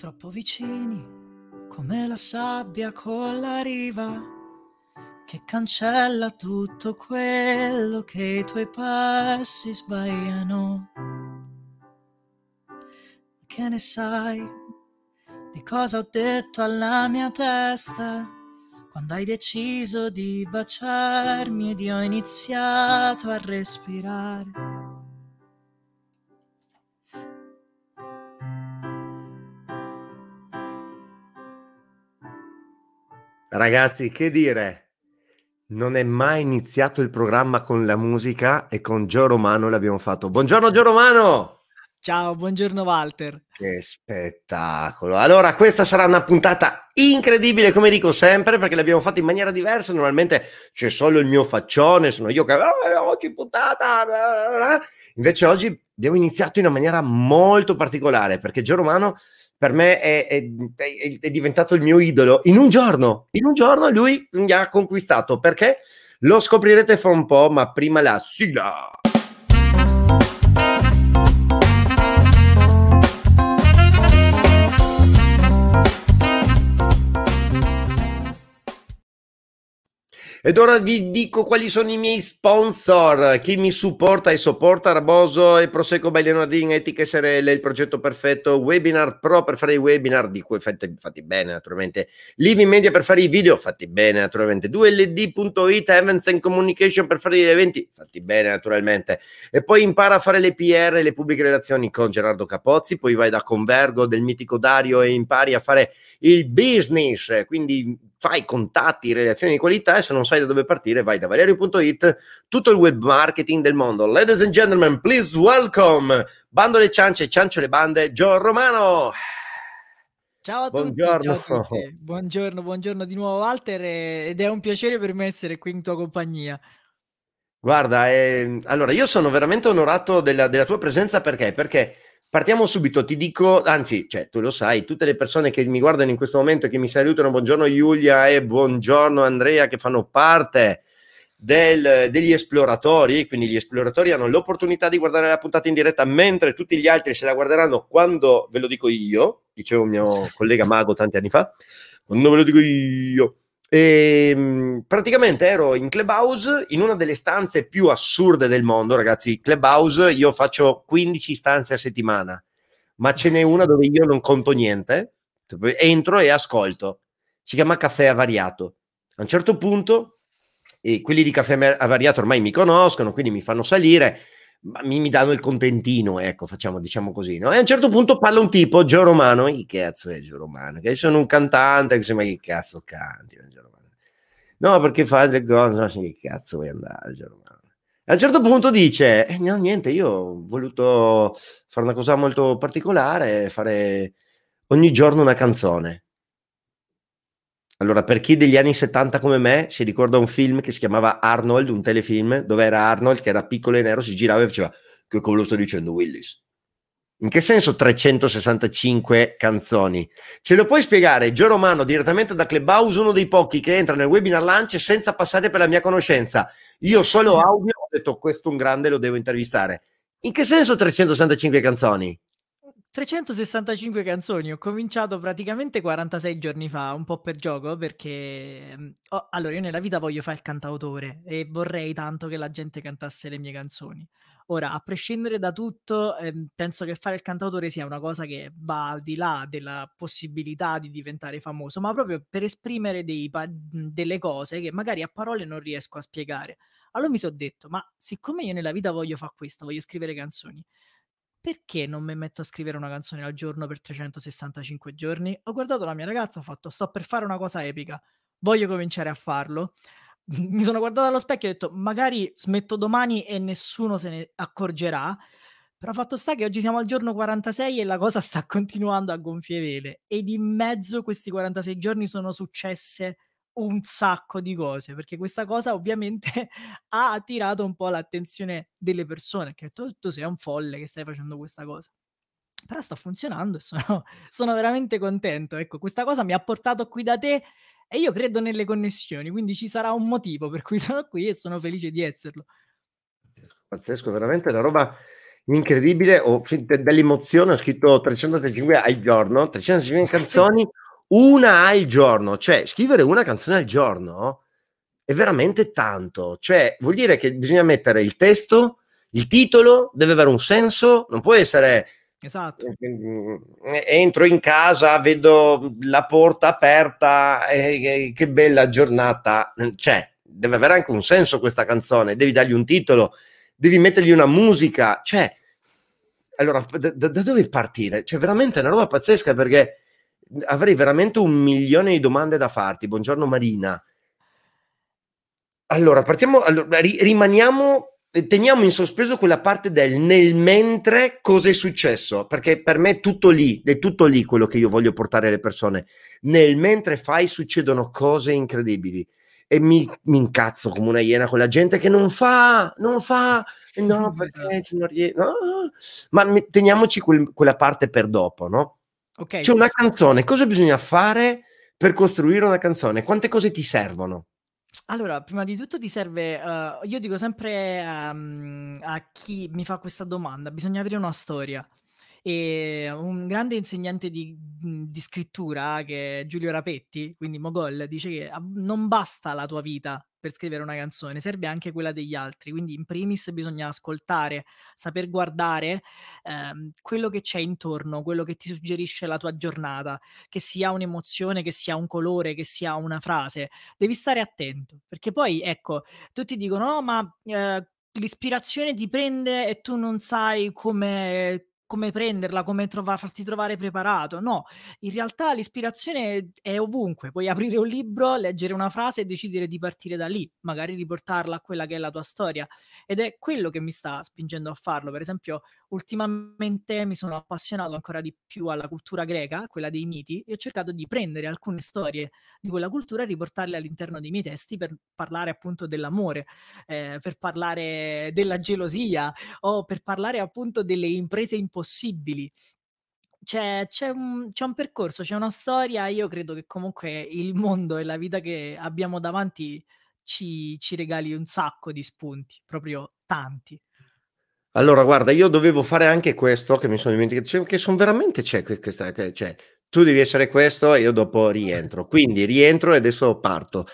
troppo vicini, come la sabbia con la riva, che cancella tutto quello che i tuoi passi sbagliano. Che ne sai di cosa ho detto alla mia testa? Quando hai deciso di baciarmi ed io ho iniziato a respirare Ragazzi, che dire? Non è mai iniziato il programma con la musica e con Gio Romano l'abbiamo fatto. Buongiorno Gio Romano! Ciao, buongiorno Walter. Che spettacolo. Allora, questa sarà una puntata incredibile, come dico sempre, perché l'abbiamo fatta in maniera diversa. Normalmente c'è solo il mio faccione, sono io che eh, oggi puntata. Invece oggi abbiamo iniziato in una maniera molto particolare, perché Gio Romano per me è, è, è, è, diventato il mio idolo. In un giorno, in un giorno lui mi ha conquistato perché lo scoprirete fra un po', ma prima la sigla. Ed ora vi dico quali sono i miei sponsor, chi mi supporta e sopporta Raboso e Prosecco by Leonardin, Etiche Serelle, il progetto perfetto, Webinar Pro per fare i webinar di cui fate, fatti bene naturalmente, Live in Media per fare i video fatti bene naturalmente, 2ld.it, Events and Communication per fare gli eventi fatti bene naturalmente, e poi impara a fare le PR e le pubbliche relazioni con Gerardo Capozzi, poi vai da Convergo del mitico Dario e impari a fare il business, quindi fai contatti, relazioni di qualità e se non sai da dove partire vai da valerio.it, tutto il web marketing del mondo. Ladies and gentlemen, please welcome, bando le ciance, ciancio le bande, Gior Romano! Ciao a, buongiorno. Tutti, ciao a tutti, buongiorno, buongiorno di nuovo Walter ed è un piacere per me essere qui in tua compagnia. Guarda, eh, allora io sono veramente onorato della, della tua presenza perché? Perché Partiamo subito, ti dico, anzi, cioè, tu lo sai, tutte le persone che mi guardano in questo momento e che mi salutano, buongiorno Giulia e buongiorno Andrea, che fanno parte del, degli esploratori, quindi gli esploratori hanno l'opportunità di guardare la puntata in diretta, mentre tutti gli altri se la guarderanno quando ve lo dico io, dicevo un mio collega Mago tanti anni fa, quando ve lo dico io. E, ehm, praticamente ero in Clubhouse in una delle stanze più assurde del mondo, ragazzi. Clubhouse, io faccio 15 stanze a settimana, ma ce n'è una dove io non conto niente, entro e ascolto. Si chiama Caffè Avariato. A un certo punto, e quelli di Caffè Avariato ormai mi conoscono, quindi mi fanno salire, ma mi, mi danno il contentino, ecco, facciamo, diciamo così. No? E a un certo punto parla un tipo, Gio Romano, che cazzo è Gio Romano? Che sono un cantante, Ma sembra che cazzo canti. Gio no perché fa le cose, no, che cazzo vuoi andare Germano? Cioè, a un certo punto dice, eh, no niente, io ho voluto fare una cosa molto particolare, fare ogni giorno una canzone. Allora, per chi degli anni 70 come me si ricorda un film che si chiamava Arnold, un telefilm, dove era Arnold che era piccolo e nero, si girava e faceva che lo sto dicendo Willis? In che senso 365 canzoni? Ce lo puoi spiegare, Gio Romano, direttamente da Clubhouse, uno dei pochi che entra nel webinar lunch senza passare per la mia conoscenza. Io solo audio ho detto questo è un grande, lo devo intervistare. In che senso 365 canzoni? 365 canzoni, ho cominciato praticamente 46 giorni fa, un po' per gioco, perché oh, allora io nella vita voglio fare il cantautore e vorrei tanto che la gente cantasse le mie canzoni. Ora, a prescindere da tutto, ehm, penso che fare il cantautore sia una cosa che va al di là della possibilità di diventare famoso, ma proprio per esprimere dei, mhmm, delle cose che magari a parole non riesco a spiegare. Allora mi sono detto, ma siccome io nella vita voglio fare questo, voglio scrivere canzoni, perché non mi metto a scrivere una canzone al giorno per 365 giorni? Ho guardato la mia ragazza, ho fatto, sto per fare una cosa epica, voglio cominciare a farlo. mi sono guardato allo specchio e ho detto magari smetto domani e nessuno se ne accorgerà. Però fatto sta che oggi siamo al giorno 46 e la cosa sta continuando a gonfie vele. E in mezzo questi 46 giorni sono successe un sacco di cose, perché questa cosa ovviamente ha attirato un po' l'attenzione delle persone, che tu, oh, tu sei un folle che stai facendo questa cosa. Però sta funzionando e sono, sono veramente contento. Ecco, questa cosa mi ha portato qui da te e io credo nelle connessioni, quindi ci sarà un motivo per cui sono qui e sono felice di esserlo. Pazzesco, veramente una roba incredibile. Ho, dell'emozione ho scritto 365 al giorno, 365 canzoni, una al giorno. Cioè, scrivere una canzone al giorno è veramente tanto. Cioè, vuol dire che bisogna mettere il testo, il titolo, deve avere un senso, non può essere Esatto. Mm, entro in casa, vedo la porta aperta, e che bella giornata. Cioè, deve avere anche un senso questa canzone, devi dargli un titolo, devi mettergli una musica. Cioè, allora, da, da dove partire? Cioè, veramente è una roba pazzesca perché avrei veramente un milione di domande da farti. Buongiorno Marina. Allora, partiamo, allora, rimaniamo teniamo in sospeso quella parte del nel mentre cosa è successo, perché per me è tutto lì, è tutto lì quello che io voglio portare alle persone. Nel mentre fai succedono cose incredibili e mi, mi incazzo come una iena con la gente che non fa, non fa, no, perché non riesco, no. ma teniamoci quel, quella parte per dopo, no? Okay. C'è una canzone, cosa bisogna fare per costruire una canzone? Quante cose ti servono? Allora, prima di tutto ti serve, uh, io dico sempre um, a chi mi fa questa domanda, bisogna avere una storia e un grande insegnante di, mhmm, di scrittura che è Giulio Rapetti, quindi Mogol, dice che ah, non basta la tua vita per scrivere una canzone, serve anche quella degli altri, quindi in primis bisogna ascoltare, saper guardare ehm, quello che c'è intorno, quello che ti suggerisce la tua giornata, che sia un'emozione, che sia un colore, che sia una frase, devi stare attento, perché poi ecco, tutti dicono no ma... Eh, l'ispirazione ti prende e tu non sai come come prenderla, come trova, farsi trovare preparato. No, in realtà l'ispirazione è ovunque. Puoi aprire un libro, leggere una frase e decidere di partire da lì, magari riportarla a quella che è la tua storia. Ed è quello che mi sta spingendo a farlo. Per esempio, ultimamente mi sono appassionato ancora di più alla cultura greca, quella dei miti, e ho cercato di prendere alcune storie di quella cultura e riportarle all'interno dei miei testi per parlare appunto dell'amore, eh, per parlare della gelosia o per parlare appunto delle imprese importanti possibili. C'è, c'è, un, c'è, un, percorso, c'è una storia. Io credo che comunque il mondo e la vita che abbiamo davanti ci, ci regali un sacco di spunti, proprio tanti. Allora, guarda, io dovevo fare anche questo che mi sono dimenticato, cioè, che sono veramente c'è questa, cioè, tu devi essere questo e io dopo rientro. Quindi rientro e adesso parto.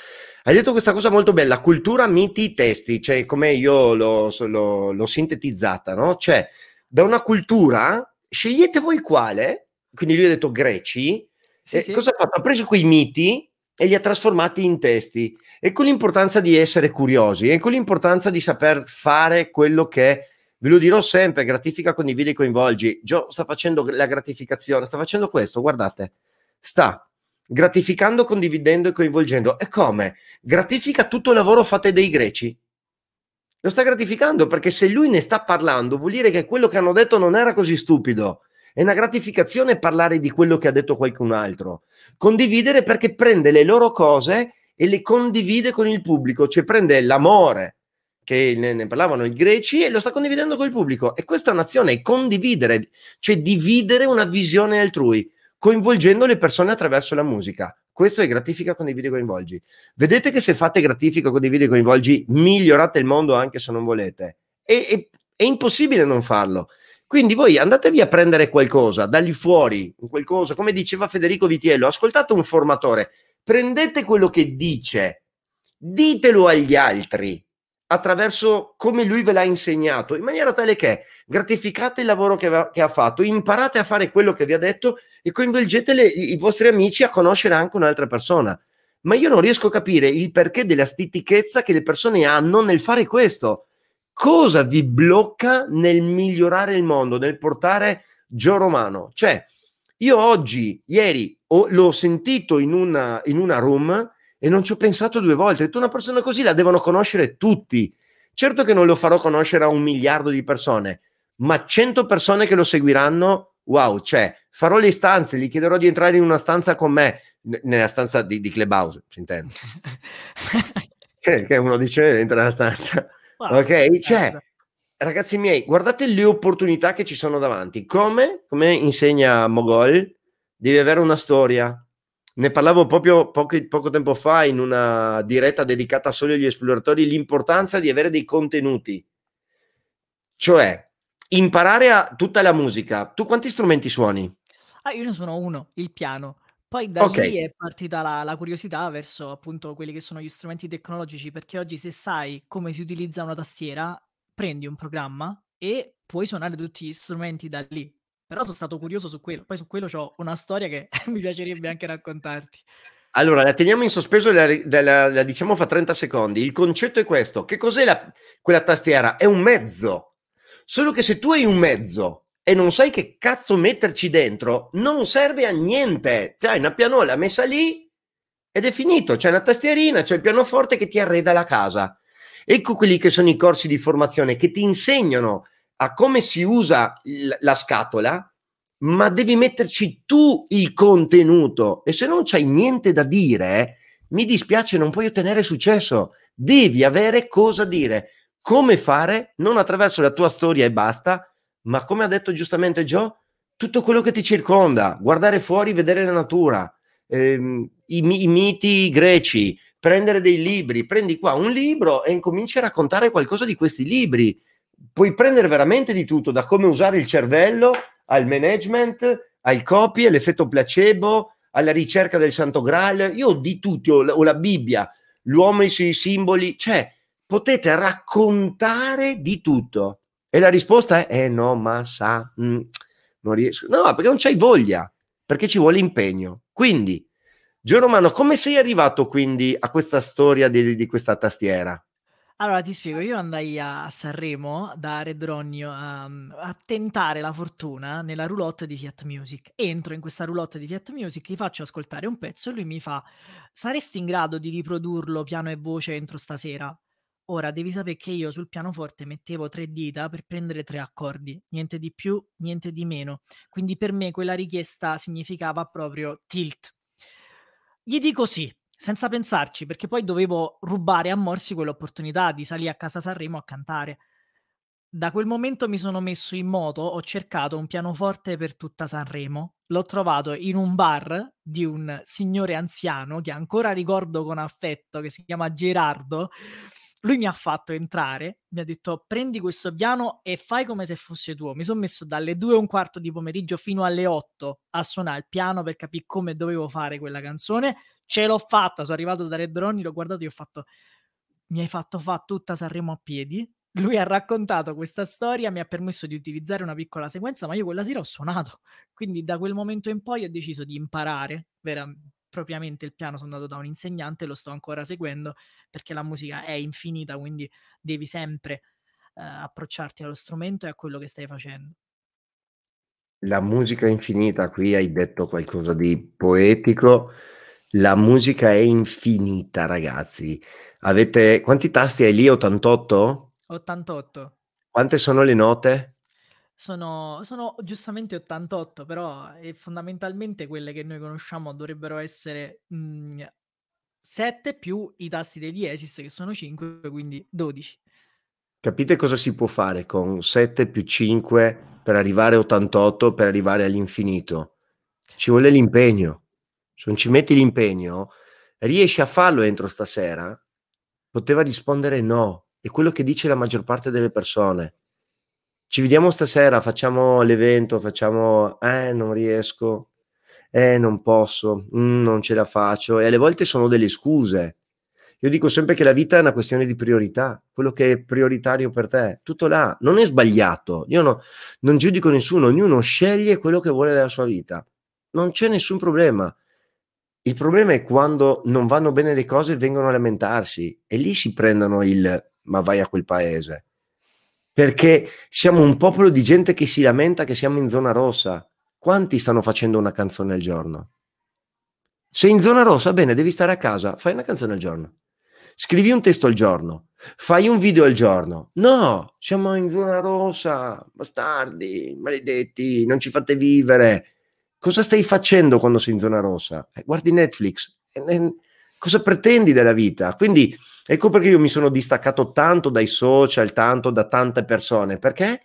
Hai detto questa cosa molto bella, cultura, miti, testi, cioè come io l'ho, l'ho, l'ho sintetizzata, no? Cioè, da una cultura, scegliete voi quale, quindi lui ha detto greci, sì, sì. cosa ha fatto? Ha preso quei miti e li ha trasformati in testi. E con l'importanza di essere curiosi e con l'importanza di saper fare quello che ve lo dirò sempre: gratifica, condividi, coinvolgi. Gio sta facendo la gratificazione, sta facendo questo. Guardate, sta gratificando, condividendo e coinvolgendo. E come? Gratifica tutto il lavoro fatto dai greci. Lo sta gratificando perché se lui ne sta parlando vuol dire che quello che hanno detto non era così stupido. È una gratificazione parlare di quello che ha detto qualcun altro. Condividere perché prende le loro cose e le condivide con il pubblico, cioè prende l'amore che ne, ne, parlavano i greci e lo sta condividendo col pubblico. E questa è un'azione, è condividere, cioè dividere una visione altrui, coinvolgendo le persone attraverso la musica. Questo è gratifica con i video coinvolgi. Vedete che se fate gratifica con i video coinvolgi migliorate il mondo anche se non volete. E, e, è impossibile non farlo. Quindi voi andatevi a prendere qualcosa, dagli fuori qualcosa, come diceva Federico Vitiello, ascoltate un formatore, prendete quello che dice, ditelo agli altri, attraverso come lui ve l'ha insegnato, in maniera tale che gratificate il lavoro che, va, che ha fatto, imparate a fare quello che vi ha detto e coinvolgete le, i vostri amici a conoscere anche un'altra persona. Ma io non riesco a capire il perché della stitichezza che le persone hanno nel fare questo. Cosa vi blocca nel migliorare il mondo, nel portare Gio Romano? Cioè, io oggi, ieri, ho, l'ho sentito in una, in una room e non ci ho pensato due volte. Tu una persona così la devono conoscere tutti. Certo che non lo farò conoscere a un miliardo di persone, ma 100 persone che lo seguiranno, wow, cioè farò le stanze, gli chiederò di entrare in una stanza con me, n- nella stanza di, di Clubhouse, si intende. che, che, uno dice entra nella stanza. Wow, ok, eh, cioè, ragazzi miei, guardate le opportunità che ci sono davanti. Come, come insegna Mogol, devi avere una storia, ne parlavo proprio poco, poco tempo fa in una diretta dedicata solo agli esploratori, l'importanza di avere dei contenuti. Cioè, imparare a tutta la musica. Tu quanti strumenti suoni? Ah, io ne sono uno, il piano. Poi da okay. lì è partita la, la, curiosità verso appunto quelli che sono gli strumenti tecnologici, perché oggi se sai come si utilizza una tastiera, prendi un programma e puoi suonare tutti gli strumenti da lì. Però sono stato curioso su quello. Poi su quello ho una storia che mi piacerebbe anche raccontarti. Allora, la teniamo in sospeso e la, la, la, diciamo fra 30 secondi. Il concetto è questo. Che cos'è la, quella tastiera? È un mezzo. Solo che se tu hai un mezzo e non sai che cazzo metterci dentro, non serve a niente. Cioè, una pianola messa lì ed è finito. C'è una tastierina, c'è il pianoforte che ti arreda la casa. Ecco quelli che sono i corsi di formazione che ti insegnano a come si usa la scatola, ma devi metterci tu il contenuto e se non c'hai niente da dire, mi dispiace, non puoi ottenere successo. Devi avere cosa dire, come fare, non attraverso la tua storia e basta, ma come ha detto giustamente Joe, tutto quello che ti circonda, guardare fuori, vedere la natura, ehm, i, i miti greci, prendere dei libri, prendi qua un libro e incominci a raccontare qualcosa di questi libri puoi prendere veramente di tutto, da come usare il cervello al management, al copy, all'effetto placebo, alla ricerca del Santo Graal. Io ho di tutti, ho la, ho la Bibbia, l'uomo e sui simboli, cioè potete raccontare di tutto. E la risposta è: eh no, ma sa, mh, mm, non riesco. No, perché non c'hai voglia, perché ci vuole impegno. Quindi, Geromano, come sei arrivato quindi a questa storia di, di questa tastiera? Allora ti spiego, io andai a Sanremo da Red Ronio um, a, tentare la fortuna nella roulotte di Fiat Music. Entro in questa roulotte di Fiat Music, gli faccio ascoltare un pezzo e lui mi fa saresti in grado di riprodurlo piano e voce entro stasera? Ora, devi sapere che io sul pianoforte mettevo tre dita per prendere tre accordi, niente di più, niente di meno. Quindi per me quella richiesta significava proprio tilt. Gli dico sì, senza pensarci, perché poi dovevo rubare a Morsi quell'opportunità di salire a casa Sanremo a cantare. Da quel momento mi sono messo in moto, ho cercato un pianoforte per tutta Sanremo, l'ho trovato in un bar di un signore anziano che ancora ricordo con affetto, che si chiama Gerardo. Lui mi ha fatto entrare, mi ha detto prendi questo piano e fai come se fosse tuo. Mi sono messo dalle 2 e un quarto di pomeriggio fino alle 8 a suonare il piano per capire come dovevo fare quella canzone ce l'ho fatta, sono arrivato da Red Ronnie, l'ho guardato e ho fatto, mi hai fatto fa tutta Sanremo a piedi, lui ha raccontato questa storia, mi ha permesso di utilizzare una piccola sequenza, ma io quella sera ho suonato. Quindi da quel momento in poi ho deciso di imparare vera, propriamente il piano. Sono andato da un insegnante, e lo sto ancora seguendo perché la musica è infinita, quindi devi sempre eh, approcciarti allo strumento e a quello che stai facendo. La musica è infinita, qui hai detto qualcosa di poetico. La musica è infinita, ragazzi. Avete quanti tasti hai lì? 88? 88. Quante sono le note? Sono, sono, giustamente 88, però fondamentalmente quelle che noi conosciamo dovrebbero essere mh, mm, 7 più i tasti dei diesis che sono 5, quindi 12. Capite cosa si può fare con 7 più 5 per arrivare a 88, per arrivare all'infinito? Ci vuole l'impegno se non ci metti l'impegno, riesci a farlo entro stasera? Poteva rispondere no, è quello che dice la maggior parte delle persone. Ci vediamo stasera, facciamo l'evento, facciamo, eh, non riesco, eh, non posso, mm, non ce la faccio, e alle volte sono delle scuse. Io dico sempre che la vita è una questione di priorità, quello che è prioritario per te, tutto là, non è sbagliato. Io no, non giudico nessuno, ognuno sceglie quello che vuole della sua vita, non c'è nessun problema il problema è quando non vanno bene le cose e vengono a lamentarsi e lì si prendono il ma vai a quel paese. Perché siamo un popolo di gente che si lamenta che siamo in zona rossa. Quanti stanno facendo una canzone al giorno? Sei in zona rossa, bene, devi stare a casa, fai una canzone al giorno. Scrivi un testo al giorno, fai un video al giorno. No, siamo in zona rossa, bastardi, maledetti, non ci fate vivere. Cosa stai facendo quando sei in zona rossa? Eh, guardi Netflix. Eh, eh, cosa pretendi della vita? Quindi ecco perché io mi sono distaccato tanto dai social, tanto da tante persone. Perché?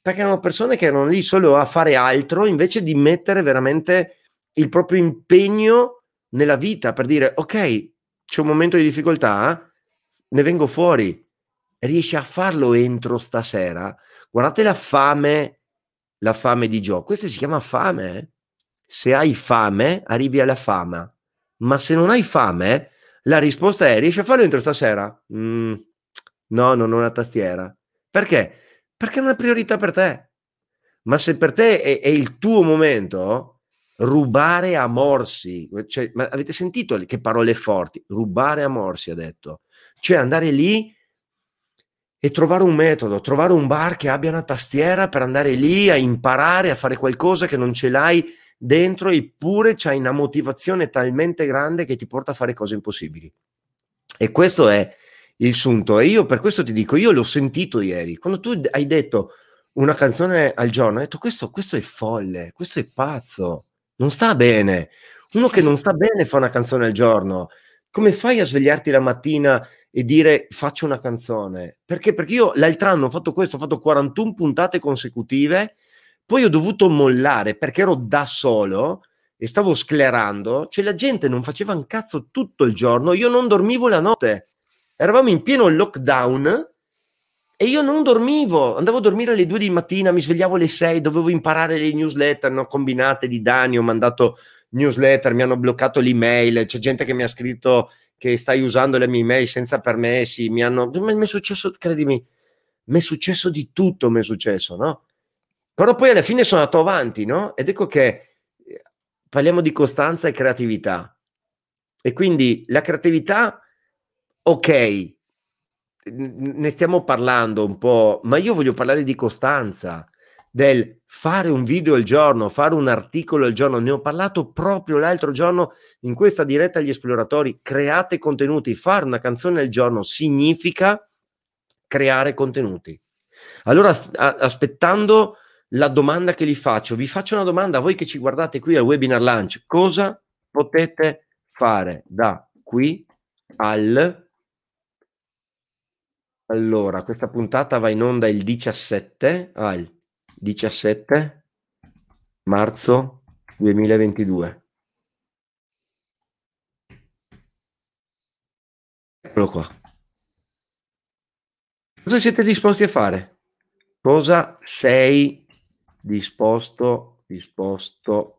Perché erano persone che erano lì solo a fare altro invece di mettere veramente il proprio impegno nella vita per dire ok, c'è un momento di difficoltà, ne vengo fuori, riesci a farlo entro stasera, guardate la fame, la fame di Gio. Questa si chiama fame se hai fame arrivi alla fama, ma se non hai fame la risposta è riesci a farlo entro stasera? Mm, no, non ho una tastiera. Perché? Perché è una priorità per te. Ma se per te è, è il tuo momento, rubare a morsi, cioè, ma avete sentito che parole forti? Rubare a morsi ha detto, cioè andare lì e trovare un metodo, trovare un bar che abbia una tastiera per andare lì a imparare a fare qualcosa che non ce l'hai dentro eppure c'hai una motivazione talmente grande che ti porta a fare cose impossibili. E questo è il sunto. E io per questo ti dico, io l'ho sentito ieri, quando tu hai detto una canzone al giorno, ho detto questo, questo è folle, questo è pazzo, non sta bene. Uno che non sta bene fa una canzone al giorno. Come fai a svegliarti la mattina e dire faccio una canzone? Perché? Perché io l'altro anno ho fatto questo, ho fatto 41 puntate consecutive poi ho dovuto mollare perché ero da solo e stavo sclerando, cioè la gente non faceva un cazzo tutto il giorno, io non dormivo la notte. Eravamo in pieno lockdown e io non dormivo, andavo a dormire alle 2 di mattina, mi svegliavo alle 6, dovevo imparare le newsletter no? combinate di Dani, ho mandato newsletter, mi hanno bloccato l'email, c'è gente che mi ha scritto che stai usando le mie email senza permessi, mi hanno... Mi è successo, credimi, mi è successo di tutto, mi è successo, no? Però poi alla fine sono andato avanti, no? Ed ecco che eh, parliamo di costanza e creatività. E quindi la creatività, ok, ne stiamo parlando un po', ma io voglio parlare di costanza, del fare un video al giorno, fare un articolo al giorno. Ne ho parlato proprio l'altro giorno in questa diretta agli esploratori. Create contenuti, fare una canzone al giorno significa creare contenuti. Allora, aspettando la domanda che gli faccio, vi faccio una domanda a voi che ci guardate qui al webinar lunch, cosa potete fare da qui al... Allora, questa puntata va in onda il 17 al 17 marzo 2022. Eccolo qua. Cosa siete disposti a fare? Cosa sei disposto, disposto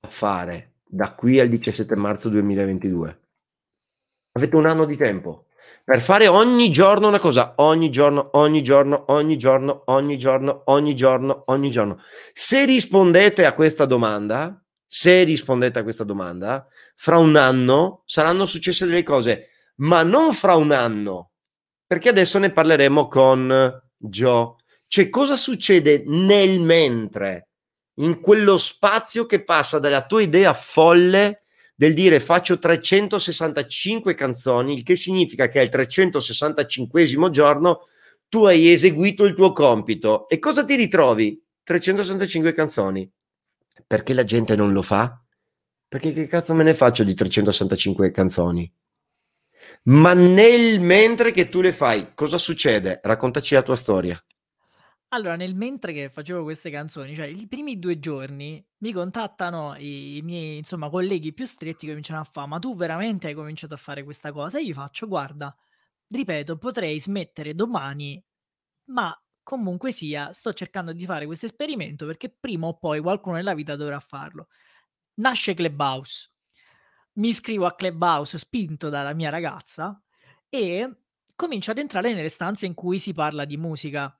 a fare da qui al 17 marzo 2022? Avete un anno di tempo per fare ogni giorno una cosa, ogni giorno, ogni giorno, ogni giorno, ogni giorno, ogni giorno, ogni giorno. Se rispondete a questa domanda, se rispondete a questa domanda, fra un anno saranno successe delle cose, ma non fra un anno, perché adesso ne parleremo con Joe. Cioè cosa succede nel mentre, in quello spazio che passa dalla tua idea folle del dire faccio 365 canzoni, il che significa che al 365 giorno tu hai eseguito il tuo compito. E cosa ti ritrovi? 365 canzoni. Perché la gente non lo fa? Perché che cazzo me ne faccio di 365 canzoni? Ma nel mentre che tu le fai, cosa succede? Raccontaci la tua storia. Allora, nel mentre che facevo queste canzoni, cioè i primi due giorni mi contattano i, i miei insomma, colleghi più stretti che cominciano a fare: Ma tu veramente hai cominciato a fare questa cosa? E io gli faccio: Guarda, ripeto, potrei smettere domani, ma comunque sia, sto cercando di fare questo esperimento perché prima o poi qualcuno nella vita dovrà farlo. Nasce Clubhouse. Mi iscrivo a Clubhouse spinto dalla mia ragazza e comincio ad entrare nelle stanze in cui si parla di musica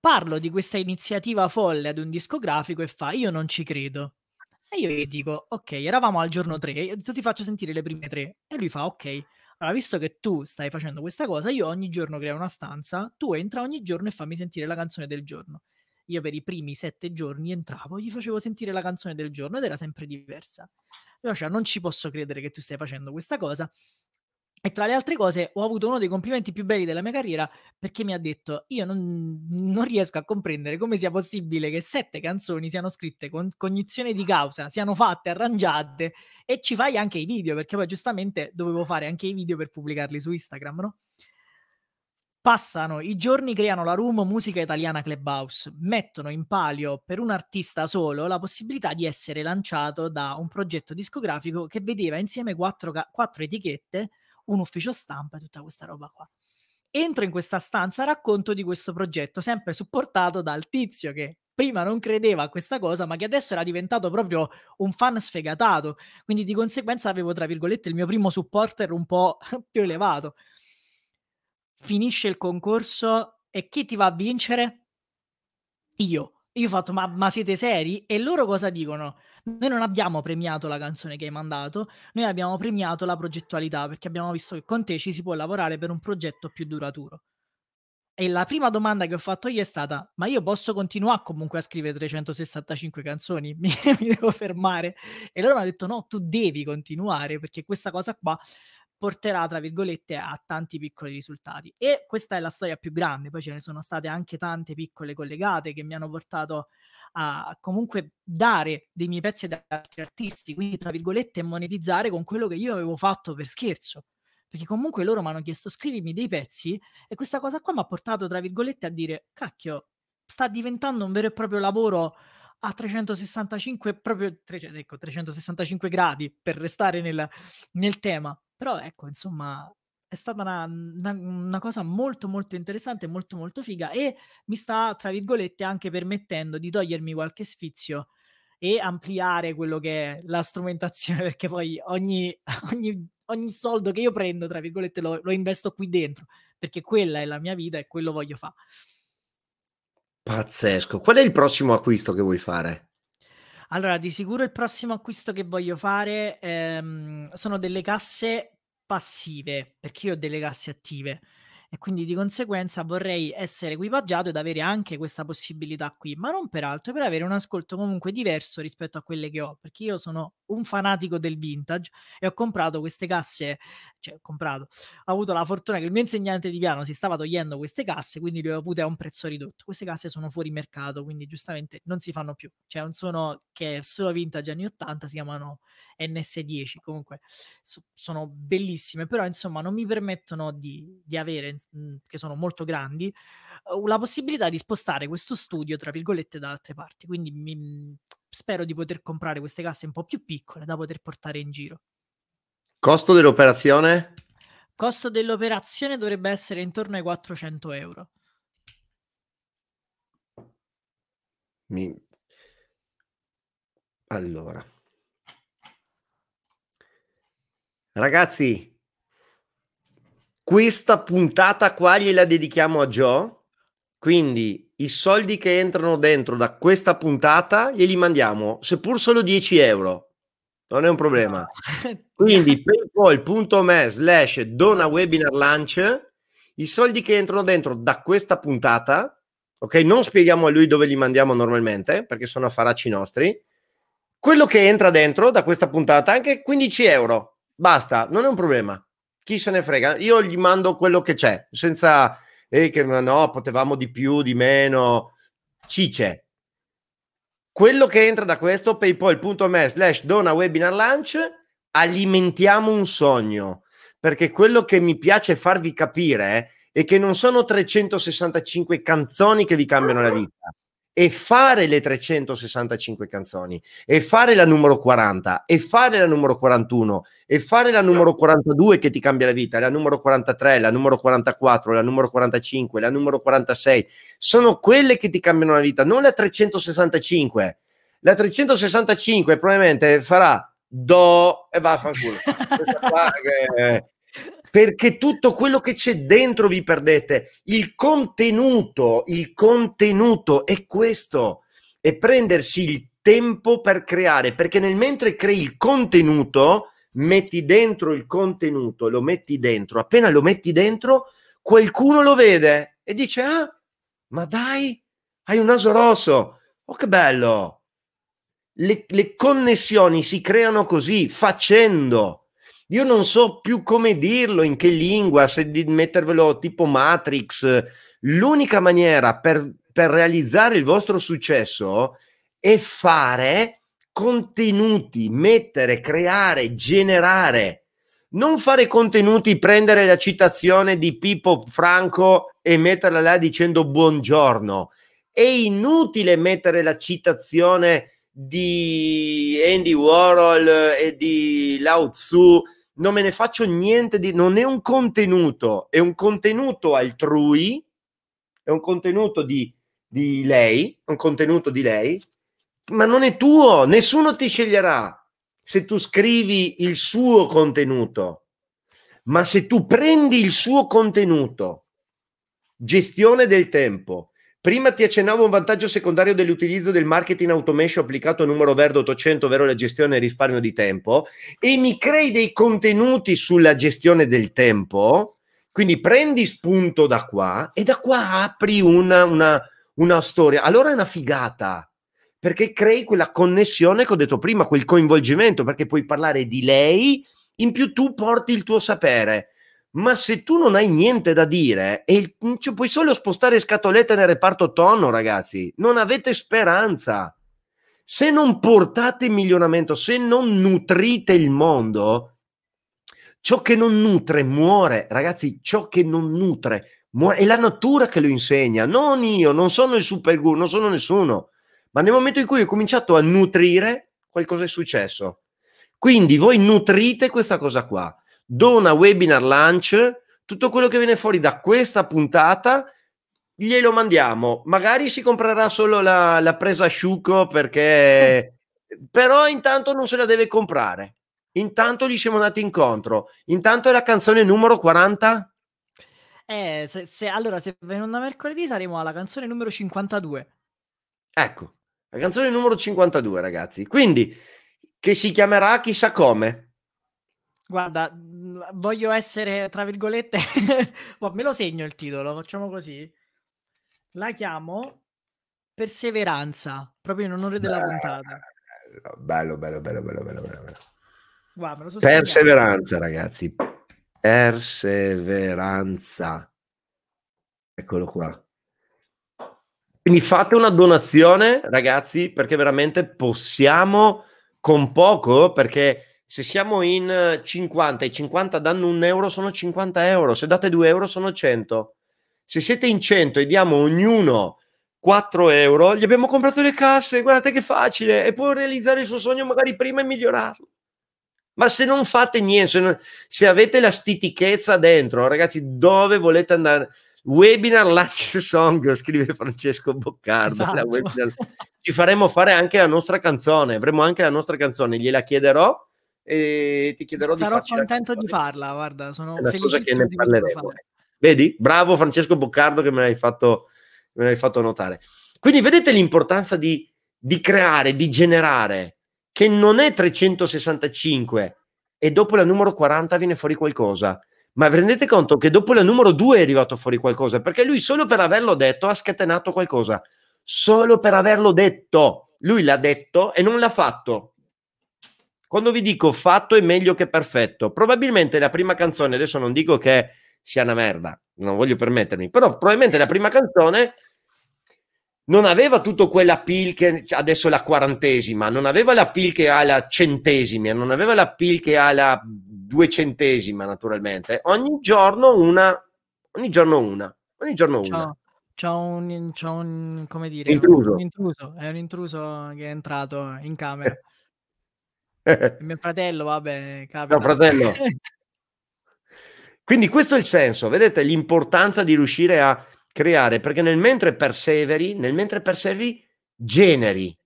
parlo di questa iniziativa folle ad un discografico e fa io non ci credo. E io gli dico, ok, eravamo al giorno 3, io ti faccio sentire le prime tre. E lui fa, ok, allora visto che tu stai facendo questa cosa, io ogni giorno creo una stanza, tu entra ogni giorno e fammi sentire la canzone del giorno. Io per i primi sette giorni entravo, gli facevo sentire la canzone del giorno ed era sempre diversa. Io cioè, non ci posso credere che tu stai facendo questa cosa. E tra le altre cose ho avuto uno dei complimenti più belli della mia carriera perché mi ha detto io non, non riesco a comprendere come sia possibile che sette canzoni siano scritte con cognizione di causa, siano fatte, arrangiate e ci fai anche i video perché poi giustamente dovevo fare anche i video per pubblicarli su Instagram, no? Passano i giorni, creano la room musica italiana clubhouse, mettono in palio per un artista solo la possibilità di essere lanciato da un progetto discografico che vedeva insieme quattro, quattro etichette un ufficio stampa e tutta questa roba qua. Entro in questa stanza, racconto di questo progetto, sempre supportato dal tizio che prima non credeva a questa cosa, ma che adesso era diventato proprio un fan sfegatato. Quindi di conseguenza avevo, tra virgolette, il mio primo supporter un po' più elevato. Finisce il concorso e chi ti va a vincere? Io. Io ho fatto, ma, ma siete seri? E loro cosa dicono? Noi non abbiamo premiato la canzone che hai mandato, noi abbiamo premiato la progettualità perché abbiamo visto che con te ci si può lavorare per un progetto più duraturo. E la prima domanda che ho fatto io è stata: ma io posso continuare comunque a scrivere 365 canzoni? Mi, mi devo fermare? E loro mi hanno detto: no, tu devi continuare perché questa cosa qua porterà, tra virgolette, a tanti piccoli risultati. E questa è la storia più grande, poi ce ne sono state anche tante piccole collegate che mi hanno portato a comunque dare dei miei pezzi ad altri artisti, quindi tra virgolette monetizzare con quello che io avevo fatto per scherzo. Perché comunque loro mi hanno chiesto scrivimi dei pezzi e questa cosa qua mi ha portato, tra virgolette, a dire, cacchio, sta diventando un vero e proprio lavoro a 365, proprio, cioè, ecco, 365 gradi per restare nel, nel tema. Però ecco, insomma, è stata una, una, una, cosa molto molto interessante, molto molto figa e mi sta, tra virgolette, anche permettendo di togliermi qualche sfizio e ampliare quello che è la strumentazione, perché poi ogni, ogni, ogni soldo che io prendo, tra virgolette, lo, lo, investo qui dentro, perché quella è la mia vita e quello voglio fare. Pazzesco. Qual è il prossimo acquisto che vuoi fare? Allora, di sicuro il prossimo acquisto che voglio fare ehm, sono delle casse passive, perché io ho delle classi attive e quindi di conseguenza vorrei essere equipaggiato ed avere anche questa possibilità qui, ma non per altro, per avere un ascolto comunque diverso rispetto a quelle che ho, perché io sono un fanatico del vintage e ho comprato queste casse, cioè ho comprato, ho avuto la fortuna che il mio insegnante di piano si stava togliendo queste casse, quindi le ho avute a un prezzo ridotto. Queste casse sono fuori mercato, quindi giustamente non si fanno più. C'è cioè, un suono che è solo vintage anni 80, si chiamano NS10, comunque so, sono bellissime, però insomma non mi permettono di, di avere Mhmm, che sono molto grandi, uhm, la possibilità di spostare questo studio, tra virgolette, da altre parti. Quindi mi, mhmm, spero di poter comprare queste casse un po' più piccole da poter portare in giro. Costo dell'operazione? Costo dell'operazione dovrebbe essere intorno ai 400 euro. Mi... Allora. Ragazzi, questa puntata qua gliela dedichiamo a Joe. Quindi i soldi che entrano dentro da questa puntata glieli mandiamo, seppur solo 10 euro. Non è un problema. Quindi paypal.me slash dona webinar lunch, i soldi che entrano dentro da questa puntata, ok? Non spieghiamo a lui dove li mandiamo normalmente, perché sono affaracci nostri. Quello che entra dentro da questa puntata, anche 15 euro, basta, non è un problema chi se ne frega, io gli mando quello che c'è, senza eh, che no, potevamo di più, di meno, cice. Quello che entra da questo, paypal.me slash dona webinar launch, alimentiamo un sogno, perché quello che mi piace farvi capire è che non sono 365 canzoni che vi cambiano la vita, e fare le 365 canzoni e fare la numero 40 e fare la numero 41 e fare la numero 42 che ti cambia la vita, la numero 43, la numero 44, la numero 45, la numero 46, sono quelle che ti cambiano la vita, non la 365. La 365 probabilmente farà do e va a fanculo perché tutto quello che c'è dentro vi perdete. Il contenuto, il contenuto è questo, è prendersi il tempo per creare, perché nel mentre crei il contenuto, metti dentro il contenuto, lo metti dentro, appena lo metti dentro, qualcuno lo vede e dice, ah, ma dai, hai un naso rosso, oh che bello. le, le connessioni si creano così, facendo io non so più come dirlo, in che lingua, se di mettervelo tipo Matrix. L'unica maniera per, per realizzare il vostro successo è fare contenuti, mettere, creare, generare. Non fare contenuti, prendere la citazione di Pippo Franco e metterla là dicendo buongiorno. È inutile mettere la citazione di Andy Warhol e di Lao Tzu non me ne faccio niente di... non è un contenuto, è un contenuto altrui, è un contenuto di, di lei, un contenuto di lei, ma non è tuo, nessuno ti sceglierà se tu scrivi il suo contenuto, ma se tu prendi il suo contenuto, gestione del tempo, Prima ti accennavo un vantaggio secondario dell'utilizzo del marketing automation applicato a numero verde 800, ovvero la gestione e risparmio di tempo, e mi crei dei contenuti sulla gestione del tempo. Quindi prendi spunto da qua e da qua apri una, una, una storia. Allora è una figata, perché crei quella connessione che ho detto prima, quel coinvolgimento, perché puoi parlare di lei, in più tu porti il tuo sapere ma se tu non hai niente da dire, e cioè, puoi solo spostare scatolette nel reparto tonno, ragazzi. Non avete speranza. Se non portate miglioramento, se non nutrite il mondo, ciò che non nutre muore. Ragazzi, ciò che non nutre muore. È la natura che lo insegna, non io, non sono il super guru, non sono nessuno. Ma nel momento in cui ho cominciato a nutrire, qualcosa è successo. Quindi voi nutrite questa cosa qua dona webinar lunch, tutto quello che viene fuori da questa puntata glielo mandiamo. Magari si comprerà solo la, la presa asciuco perché... però intanto non se la deve comprare. Intanto gli siamo andati incontro. Intanto è la canzone numero 40. Eh, se, se, allora, se venendo a mercoledì saremo alla canzone numero 52. Ecco, la canzone numero 52, ragazzi. Quindi, che si chiamerà chissà come. Guarda, mm, voglio essere, tra virgolette, boh, me lo segno il titolo, facciamo così. La chiamo Perseveranza, proprio in onore della bello, puntata. Bello, bello, bello, bello, bello, bello. Guarda, so Perseveranza, segnato. ragazzi. Perseveranza. Eccolo qua. Quindi fate una donazione, ragazzi, perché veramente possiamo con poco, perché se siamo in 50 e 50 danno un euro, sono 50 euro. Se date 2 euro, sono 100. Se siete in 100 e diamo ognuno 4 euro, gli abbiamo comprato le casse. Guardate che facile. E può realizzare il suo sogno magari prima e migliorarlo. Ma se non fate niente, se, non, se avete la stitichezza dentro, ragazzi, dove volete andare? Webinar Lunch Song, scrive Francesco Boccardo. Esatto. Ci faremo fare anche la nostra canzone, avremo anche la nostra canzone, gliela chiederò e ti chiederò Sarò di farci Sarò contento di farla, guarda, sono felice che ne parleremo. Eh. Vedi? Bravo Francesco Boccardo che me l'hai fatto, me l'hai fatto notare. Quindi vedete l'importanza di, di creare, di generare, che non è 365 e dopo la numero 40 viene fuori qualcosa. Ma vi rendete conto che dopo la numero 2 è arrivato fuori qualcosa? Perché lui solo per averlo detto ha scatenato qualcosa. Solo per averlo detto. Lui l'ha detto e non l'ha fatto quando vi dico fatto è meglio che perfetto, probabilmente la prima canzone, adesso non dico che sia una merda, non voglio permettermi, però probabilmente la prima canzone non aveva tutto quella pil che adesso è la quarantesima, non aveva la pil che ha la centesima, non aveva la pil che ha la duecentesima naturalmente. Ogni giorno una, ogni giorno una, ogni giorno Ciao. una. C'è un, c'è un, come dire, intruso. Un intruso, è un intruso che è entrato in camera. Eh. Il mio fratello, vabbè, capita. No, fratello. Quindi questo è il senso, vedete l'importanza di riuscire a creare, perché nel mentre perseveri, nel mentre perseveri, generi,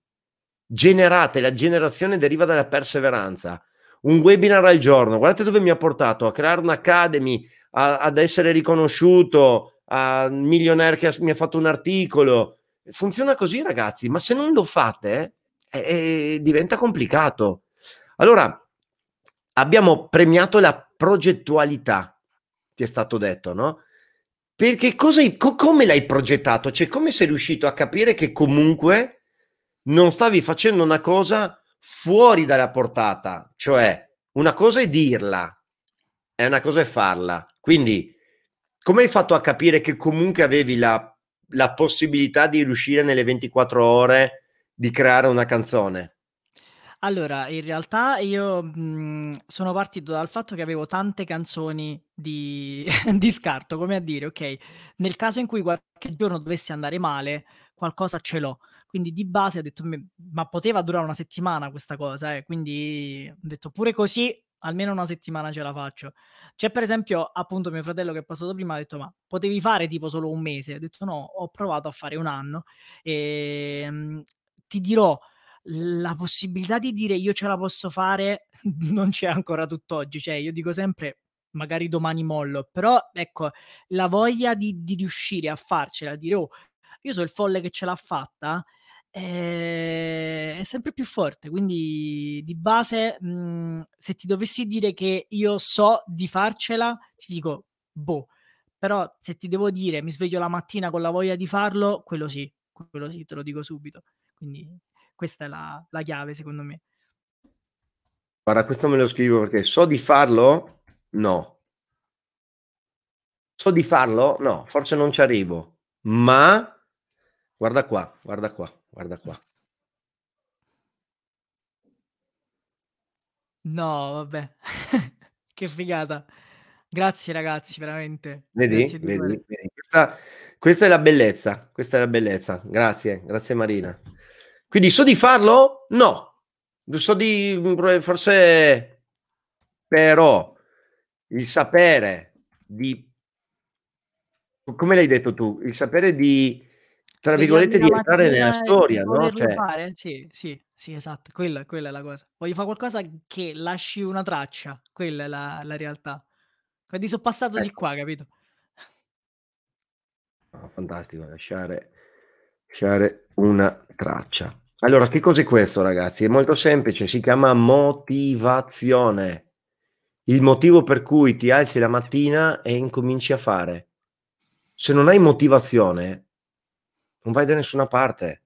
generate, la generazione deriva dalla perseveranza. Un webinar al giorno, guardate dove mi ha portato, a creare un'academy, a, ad essere riconosciuto, a milionaire che mi ha fatto un articolo. Funziona così ragazzi, ma se non lo fate eh, eh, diventa complicato. Allora, abbiamo premiato la progettualità, ti è stato detto, no? Perché cosa, co- come l'hai progettato? Cioè, come sei riuscito a capire che comunque non stavi facendo una cosa fuori dalla portata? Cioè, una cosa è dirla, è una cosa è farla. Quindi, come hai fatto a capire che comunque avevi la, la possibilità di riuscire nelle 24 ore di creare una canzone? Allora, in realtà io mh, mhmm, sono partito dal fatto che avevo tante canzoni di, di scarto, come a dire, ok, nel caso in cui qualche giorno dovesse andare male, qualcosa ce l'ho. Quindi di base ho detto, mhmm, ma poteva durare una settimana questa cosa, eh? quindi ho detto pure così almeno una settimana ce la faccio. C'è per esempio appunto mio fratello che è passato prima ha detto ma potevi fare tipo solo un mese? Ho detto no, ho provato a fare un anno e mh, mhmm, ti dirò la possibilità di dire io ce la posso fare non c'è ancora tutt'oggi, cioè io dico sempre magari domani mollo, però ecco la voglia di, di riuscire a farcela, dire oh io sono il folle che ce l'ha fatta, eh, è sempre più forte. Quindi, di base, mh, mhmm, se ti dovessi dire che io so di farcela, ti dico boh. Però se ti devo dire mi sveglio la mattina con la voglia di farlo, quello sì, quello sì, te lo dico subito. Quindi questa è la, la chiave, secondo me. Guarda, questo me lo scrivo perché so di farlo? No. So di farlo? No, forse non ci arrivo. Ma guarda qua, guarda qua, guarda qua. No, vabbè. che figata. Grazie ragazzi, veramente. Vedi, vedi, vedi. Questa, questa, è la bellezza, questa è la bellezza. Grazie, grazie Marina. Quindi so di farlo? No. So di mm, forse però il sapere di come l'hai detto tu, il sapere di tra virgolette di entrare nella storia, no? Cioè... Fare. Sì, sì, sì, esatto, quella, quella, è la cosa. Voglio fare qualcosa che lasci una traccia, quella è la, la realtà. Quindi sono passato ecco. di qua, capito? Oh, fantastico, lasciare lasciare una traccia. Allora, che cos'è questo, ragazzi? È molto semplice, si chiama motivazione. Il motivo per cui ti alzi la mattina e incominci a fare. Se non hai motivazione, non vai da nessuna parte.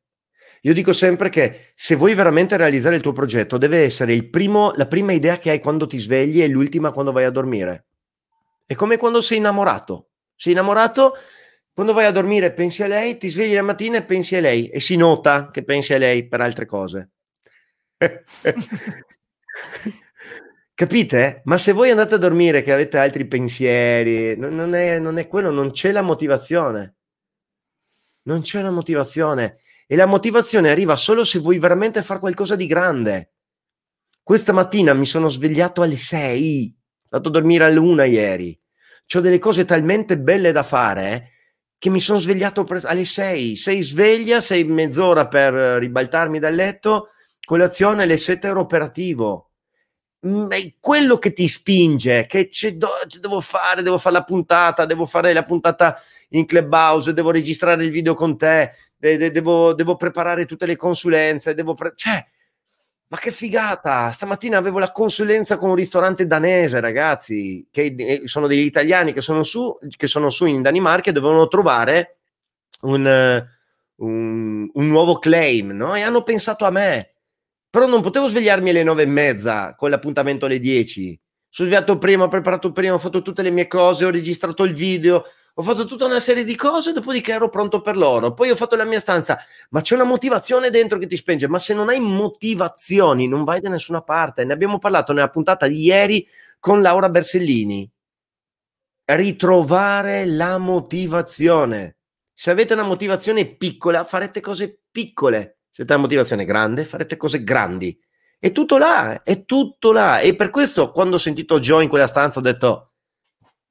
Io dico sempre che se vuoi veramente realizzare il tuo progetto, deve essere il primo, la prima idea che hai quando ti svegli e l'ultima quando vai a dormire. È come quando sei innamorato. Sei innamorato, quando vai a dormire pensi a lei, ti svegli la mattina e pensi a lei e si nota che pensi a lei per altre cose. Capite? Ma se voi andate a dormire che avete altri pensieri, non è, non è quello, non c'è la motivazione. Non c'è la motivazione. E la motivazione arriva solo se vuoi veramente fare qualcosa di grande. Questa mattina mi sono svegliato alle 6, ho andato a dormire all'una ieri. Ho delle cose talmente belle da fare eh, che mi sono svegliato alle 6, 6 sveglia, 6 mezz'ora per ribaltarmi dal letto, colazione alle 7 ero operativo. È mm, quello che ti spinge, che do, devo fare, devo fare la puntata, devo fare la puntata in clubhouse, devo registrare il video con te, de de devo, devo, preparare tutte le consulenze, devo... cioè, ma che figata! Stamattina avevo la consulenza con un ristorante danese, ragazzi, che eh, sono degli italiani che sono su, che sono su in Danimarca e dovevano trovare un, eh, un, un nuovo claim, no? E hanno pensato a me. Però non potevo svegliarmi alle nove e mezza con l'appuntamento alle dieci. Sono svegliato prima, ho preparato prima, ho fatto tutte le mie cose, ho registrato il video, ho fatto tutta una serie di cose, dopodiché ero pronto per loro, poi ho fatto la mia stanza, ma c'è una motivazione dentro che ti spinge, ma se non hai motivazioni non vai da nessuna parte, ne abbiamo parlato nella puntata di ieri con Laura Bersellini, ritrovare la motivazione, se avete una motivazione piccola farete cose piccole, se avete una motivazione grande farete cose grandi, è tutto là, è tutto là, e per questo quando ho sentito Joe in quella stanza ho detto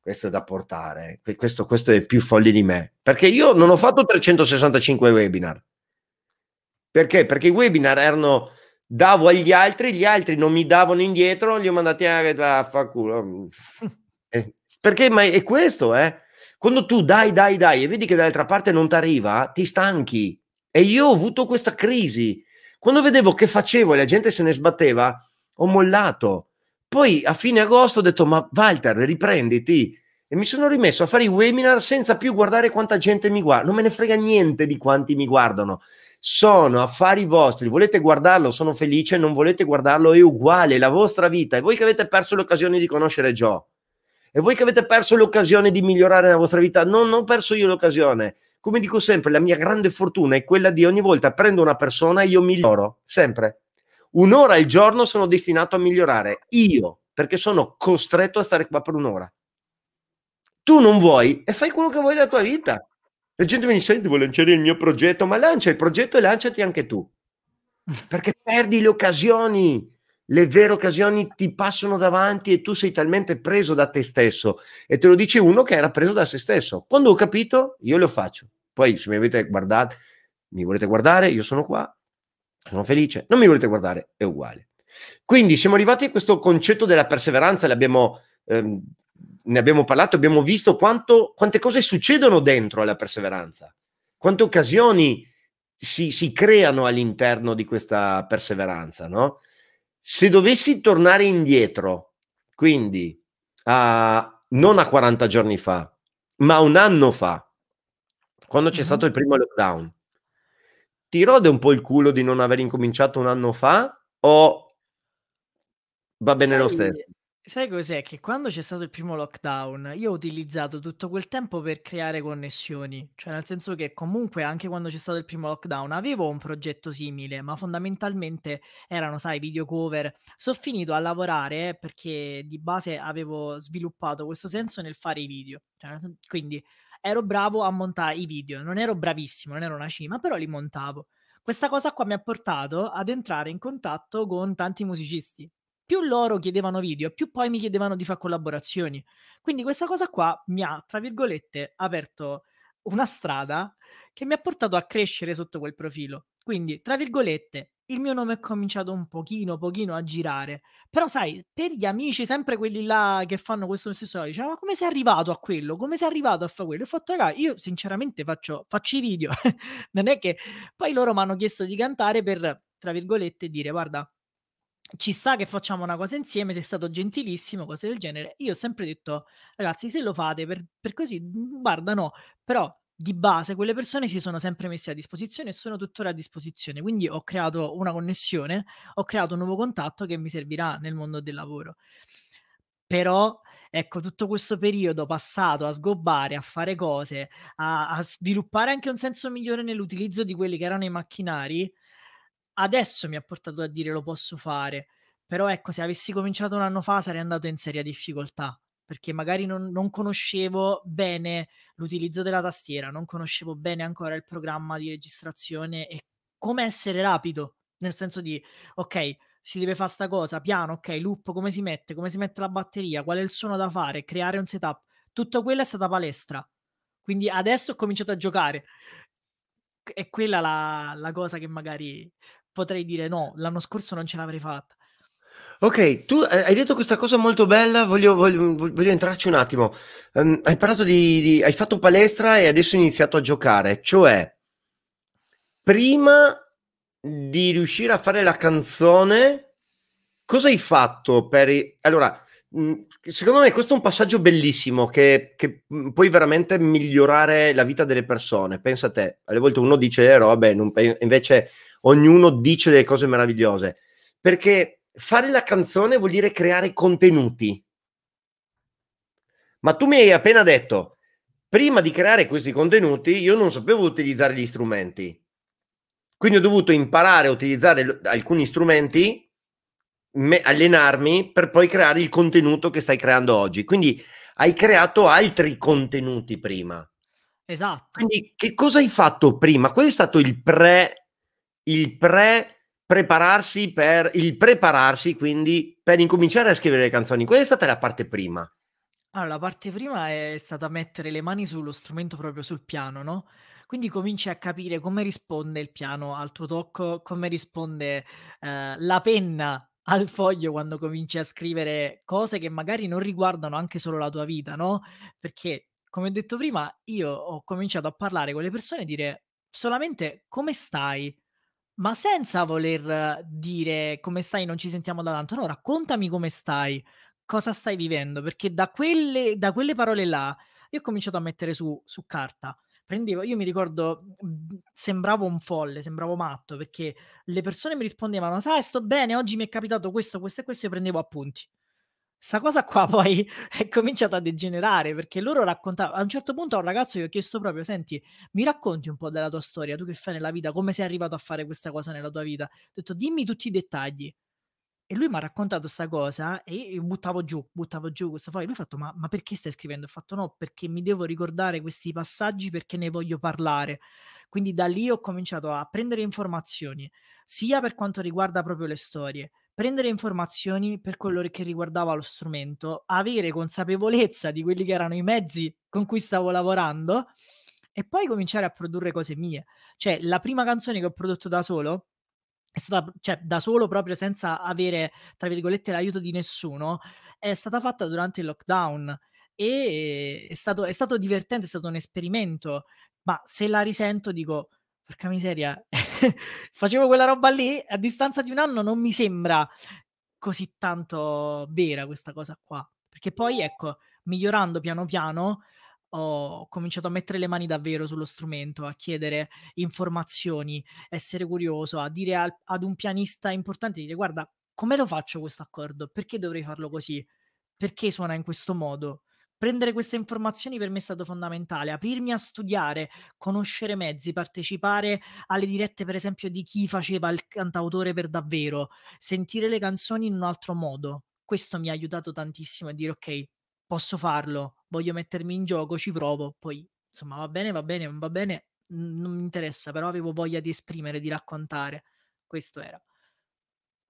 questo è da portare, questo, questo è più folle di me, perché io non ho fatto 365 webinar. Perché? Perché i webinar erano, davo agli altri, gli altri non mi davano indietro, li ho mandati a, a fa culo. Perché? Ma è questo, eh? Quando tu dai, dai, dai e vedi che dall'altra parte non ti arriva, ti stanchi. E io ho avuto questa crisi. Quando vedevo che facevo e la gente se ne sbatteva, ho mollato poi a fine agosto ho detto, ma Walter, riprenditi. E mi sono rimesso a fare i webinar senza più guardare quanta gente mi guarda. Non me ne frega niente di quanti mi guardano. Sono affari vostri. Volete guardarlo, sono felice. Non volete guardarlo, è uguale. È la vostra vita. E voi che avete perso l'occasione di conoscere Joe. E voi che avete perso l'occasione di migliorare la vostra vita. non ho perso io l'occasione. Come dico sempre, la mia grande fortuna è quella di ogni volta prendo una persona e io miglioro. Sempre un'ora al giorno sono destinato a migliorare io perché sono costretto a stare qua per un'ora. Tu non vuoi e fai quello che vuoi della tua vita. La gente mi dice: Devo lanciare il mio progetto, ma lancia il progetto e lanciati anche tu perché perdi le occasioni. Le vere occasioni ti passano davanti e tu sei talmente preso da te stesso. E te lo dice uno che era preso da se stesso. Quando ho capito, io lo faccio. Poi se mi avete guardato, mi volete guardare, io sono qua, sono felice, non mi volete guardare, è uguale. Quindi siamo arrivati a questo concetto della perseveranza, l'abbiamo, ehm, ne abbiamo parlato, abbiamo visto quanto, quante cose succedono dentro alla perseveranza, quante occasioni si, si creano all'interno di questa perseveranza, no? Se dovessi tornare indietro, quindi a, non a 40 giorni fa, ma un anno fa, quando c'è mm-hmm. stato il primo lockdown, ti rode un po' il culo di non aver incominciato un anno fa o va bene sai, lo stesso? Sai cos'è? Che quando c'è stato il primo lockdown io ho utilizzato tutto quel tempo per creare connessioni, cioè nel senso che comunque anche quando c'è stato il primo lockdown avevo un progetto simile, ma fondamentalmente erano, sai, video cover. Sono finito a lavorare perché di base avevo sviluppato questo senso nel fare i video, cioè, quindi ero bravo a montare i video, non ero bravissimo, non ero una cima, però li montavo. Questa cosa qua mi ha portato ad entrare in contatto con tanti musicisti. Più loro chiedevano video, più poi mi chiedevano di fare collaborazioni. Quindi questa cosa qua mi ha, tra virgolette, aperto una strada che mi ha portato a crescere sotto quel profilo. Quindi, tra virgolette, il mio nome è cominciato un pochino, pochino a girare. Però sai, per gli amici, sempre quelli là che fanno questo stesso, dicevano, ma come sei arrivato a quello? Come sei arrivato a fare quello? ho fatto, raga, io sinceramente faccio, faccio i video. non è che... Poi loro mi hanno chiesto di cantare per, tra virgolette, dire, guarda, ci sta che facciamo una cosa insieme, sei stato gentilissimo, cose del genere. Io ho sempre detto, ragazzi, se lo fate per, per così, mhmm, guarda, no, però di base quelle persone si sono sempre messe a disposizione e sono tuttora a disposizione. Quindi ho creato una connessione, ho creato un nuovo contatto che mi servirà nel mondo del lavoro. Però, ecco, tutto questo periodo passato a sgobbare, a fare cose, a, a sviluppare anche un senso migliore nell'utilizzo di quelli che erano i macchinari, adesso mi ha portato a dire lo posso fare. Però ecco, se avessi cominciato un anno fa sarei andato in seria difficoltà perché magari non, non, conoscevo bene l'utilizzo della tastiera, non conoscevo bene ancora il programma di registrazione e come essere rapido, nel senso di, ok, si deve fare sta cosa, piano, ok, loop, come si mette, come si mette la batteria, qual è il suono da fare, creare un setup, tutto quello è stata palestra. Quindi adesso ho cominciato a giocare. È quella la, la cosa che magari potrei dire no, l'anno scorso non ce l'avrei fatta. Ok, tu eh, hai detto questa cosa molto bella, voglio, voglio, voglio entrarci un attimo. Um, hai parlato di, di, hai fatto palestra e adesso hai iniziato a giocare, cioè prima di riuscire a fare la canzone, cosa hai fatto per... Allora, mm, secondo me questo è un passaggio bellissimo che, che mm, puoi veramente migliorare la vita delle persone. Pensa a te, alle volte uno dice le eh, robe, non... invece ognuno dice delle cose meravigliose. Perché fare la canzone vuol dire creare contenuti. Ma tu mi hai appena detto, prima di creare questi contenuti io non sapevo utilizzare gli strumenti. Quindi ho dovuto imparare a utilizzare alcuni strumenti, me, allenarmi per poi creare il contenuto che stai creando oggi. Quindi hai creato altri contenuti prima. Esatto. Quindi che cosa hai fatto prima? Qual è stato il pre, il pre prepararsi per il prepararsi, quindi per incominciare a scrivere le canzoni. Questa è stata la parte prima. Allora, la parte prima è stata mettere le mani sullo strumento proprio sul piano, no? Quindi cominci a capire come risponde il piano al tuo tocco, come risponde eh, la penna al foglio quando cominci a scrivere cose che magari non riguardano anche solo la tua vita, no? Perché, come detto prima, io ho cominciato a parlare con le persone e dire solamente come stai? ma senza voler eh, dire come stai, non ci sentiamo da tanto, no, raccontami come stai, cosa stai vivendo, perché da quelle, da quelle parole là io ho cominciato a mettere su, su carta. Prendevo, io mi ricordo, mm, sembravo un folle, sembravo matto, perché le persone mi rispondevano, sai, sto bene, oggi mi è capitato questo, questo e questo, io prendevo appunti. Sta cosa qua poi è cominciata a degenerare perché loro raccontavano. A un certo punto a un ragazzo gli ho chiesto proprio: Senti, mi racconti un po' della tua storia, tu che fai nella vita, come sei arrivato a fare questa cosa nella tua vita? Ho detto: Dimmi tutti i dettagli. E lui mi ha raccontato questa cosa e io buttavo giù, buttavo giù questo foglio. Lui ha fatto: ma, ma, perché stai scrivendo? Ho fatto: No, perché mi devo ricordare questi passaggi perché ne voglio parlare. Quindi da lì ho cominciato a prendere informazioni, sia per quanto riguarda proprio le storie, prendere informazioni per quello che riguardava lo strumento, avere consapevolezza di quelli che erano i mezzi con cui stavo lavorando e poi cominciare a produrre cose mie. Cioè, la prima canzone che ho prodotto da solo è stata, cioè, da solo proprio senza avere, tra virgolette, l'aiuto di nessuno, è stata fatta durante il lockdown e è stato, è stato divertente, è stato un esperimento, ma se la risento dico porca miseria, facevo quella roba lì, a distanza di un anno non mi sembra così tanto vera questa cosa qua. Perché poi, ecco, migliorando piano piano, ho cominciato a mettere le mani davvero sullo strumento, a chiedere informazioni, essere curioso, a dire al, ad un pianista importante, dire guarda, come lo faccio questo accordo? Perché dovrei farlo così? Perché suona in questo modo? Prendere queste informazioni per me è stato fondamentale, aprirmi a studiare, conoscere mezzi, partecipare alle dirette per esempio di chi faceva il cantautore per davvero, sentire le canzoni in un altro modo. Questo mi ha aiutato tantissimo a dire ok, posso farlo, voglio mettermi in gioco, ci provo, poi insomma va bene, va bene, non va bene, non mi interessa, però avevo voglia di esprimere, di raccontare. Questo era.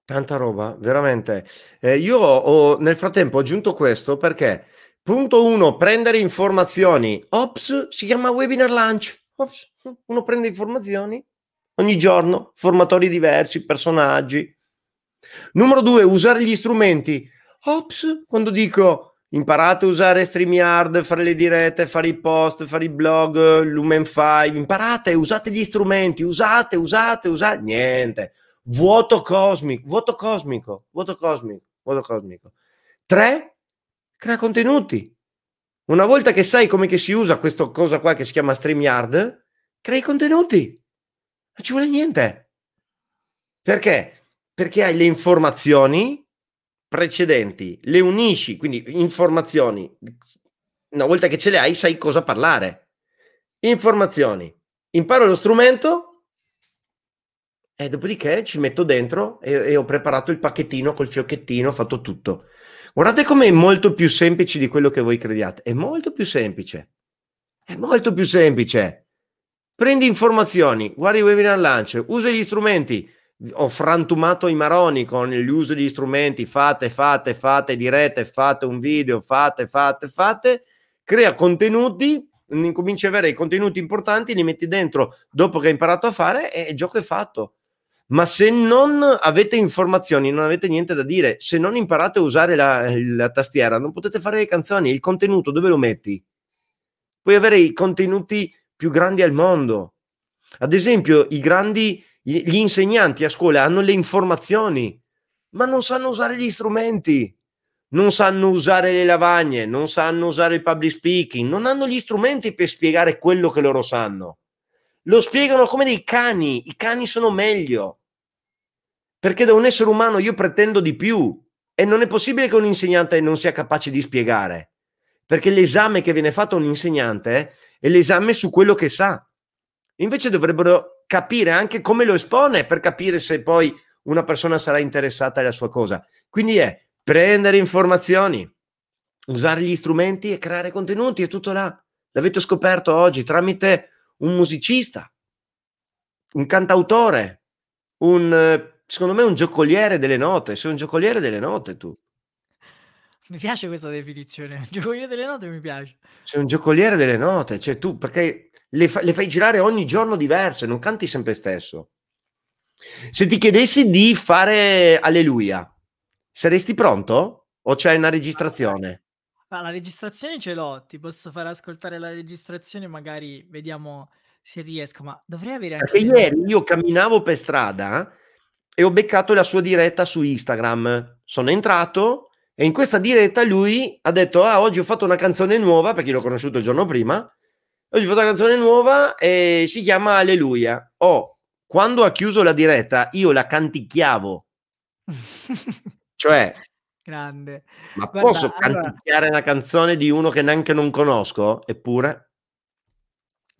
Tanta roba, veramente. Eh, io ho, nel frattempo aggiunto questo perché Punto 1. Prendere informazioni. Ops si chiama webinar lunch. Ops, uno prende informazioni ogni giorno, formatori diversi, personaggi. Numero 2. Usare gli strumenti. Ops, quando dico imparate a usare StreamYard, fare le dirette, fare i post, fare i blog, Lumen 5, imparate, usate gli strumenti, usate, usate, usate, niente. Vuoto cosmico, vuoto cosmico, vuoto cosmico, vuoto cosmico. Tre, Crea contenuti. Una volta che sai come si usa questa cosa qua che si chiama StreamYard, crei contenuti. Non ci vuole niente. Perché? Perché hai le informazioni precedenti, le unisci, quindi informazioni. Una volta che ce le hai, sai cosa parlare. Informazioni. Imparo lo strumento e dopodiché ci metto dentro e, e ho preparato il pacchettino col fiocchettino, ho fatto tutto. Guardate come è molto più semplice di quello che voi crediate. È molto più semplice. È molto più semplice. Prendi informazioni, guardi i webinar lancio, usa gli strumenti. Ho frantumato i maroni con l'uso degli strumenti. Fate, fate, fate dirette, fate un video, fate, fate, fate. Crea contenuti, incominci a avere i contenuti importanti, li metti dentro dopo che hai imparato a fare e il gioco è fatto ma se non avete informazioni, non avete niente da dire, se non imparate a usare la, la tastiera, non potete fare le canzoni, il contenuto dove lo metti? Puoi avere i contenuti più grandi al mondo. Ad esempio, i grandi, gli insegnanti a scuola hanno le informazioni, ma non sanno usare gli strumenti, non sanno usare le lavagne, non sanno usare il public speaking, non hanno gli strumenti per spiegare quello che loro sanno. Lo spiegano come dei cani, i cani sono meglio. Perché da un essere umano io pretendo di più e non è possibile che un insegnante non sia capace di spiegare, perché l'esame che viene fatto a un insegnante è l'esame su quello che sa. Invece dovrebbero capire anche come lo espone per capire se poi una persona sarà interessata alla sua cosa. Quindi è prendere informazioni, usare gli strumenti e creare contenuti, è tutto là. L'avete scoperto oggi tramite un musicista, un cantautore, un, secondo me un giocoliere delle note, sei un giocoliere delle note tu. Mi piace questa definizione, giocoliere delle note mi piace. Sei un giocoliere delle note, cioè tu perché le, fa, le fai girare ogni giorno diverse, non canti sempre stesso. Se ti chiedessi di fare alleluia, saresti pronto? O c'è una registrazione? Ma ah, la registrazione ce l'ho, ti posso far ascoltare la registrazione, magari vediamo se riesco, ma dovrei avere anche... Perché ieri io camminavo per strada e ho beccato la sua diretta su Instagram. Sono entrato e in questa diretta lui ha detto, ah, oggi ho fatto una canzone nuova, perché l'ho conosciuto il giorno prima, oggi ho fatto una canzone nuova e si chiama Alleluia. Oh, quando ha chiuso la diretta io la canticchiavo. cioè, Grande. Ma Guarda, posso canticchiare allora... una canzone di uno che neanche non conosco? Eppure?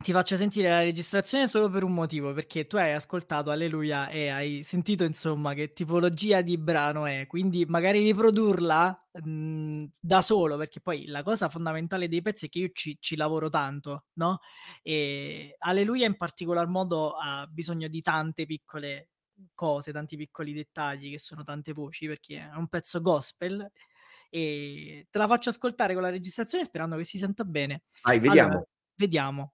Ti faccio sentire la registrazione solo per un motivo, perché tu hai ascoltato Alleluia e hai sentito insomma che tipologia di brano è, quindi magari riprodurla mh, mhmm, da solo, perché poi la cosa fondamentale dei pezzi è che io ci, ci lavoro tanto, no? E Alleluia in particolar modo ha bisogno di tante piccole cose, tanti piccoli dettagli che sono tante voci perché è un pezzo gospel e te la faccio ascoltare con la registrazione sperando che si senta bene. Vai, vediamo. Allora, vediamo.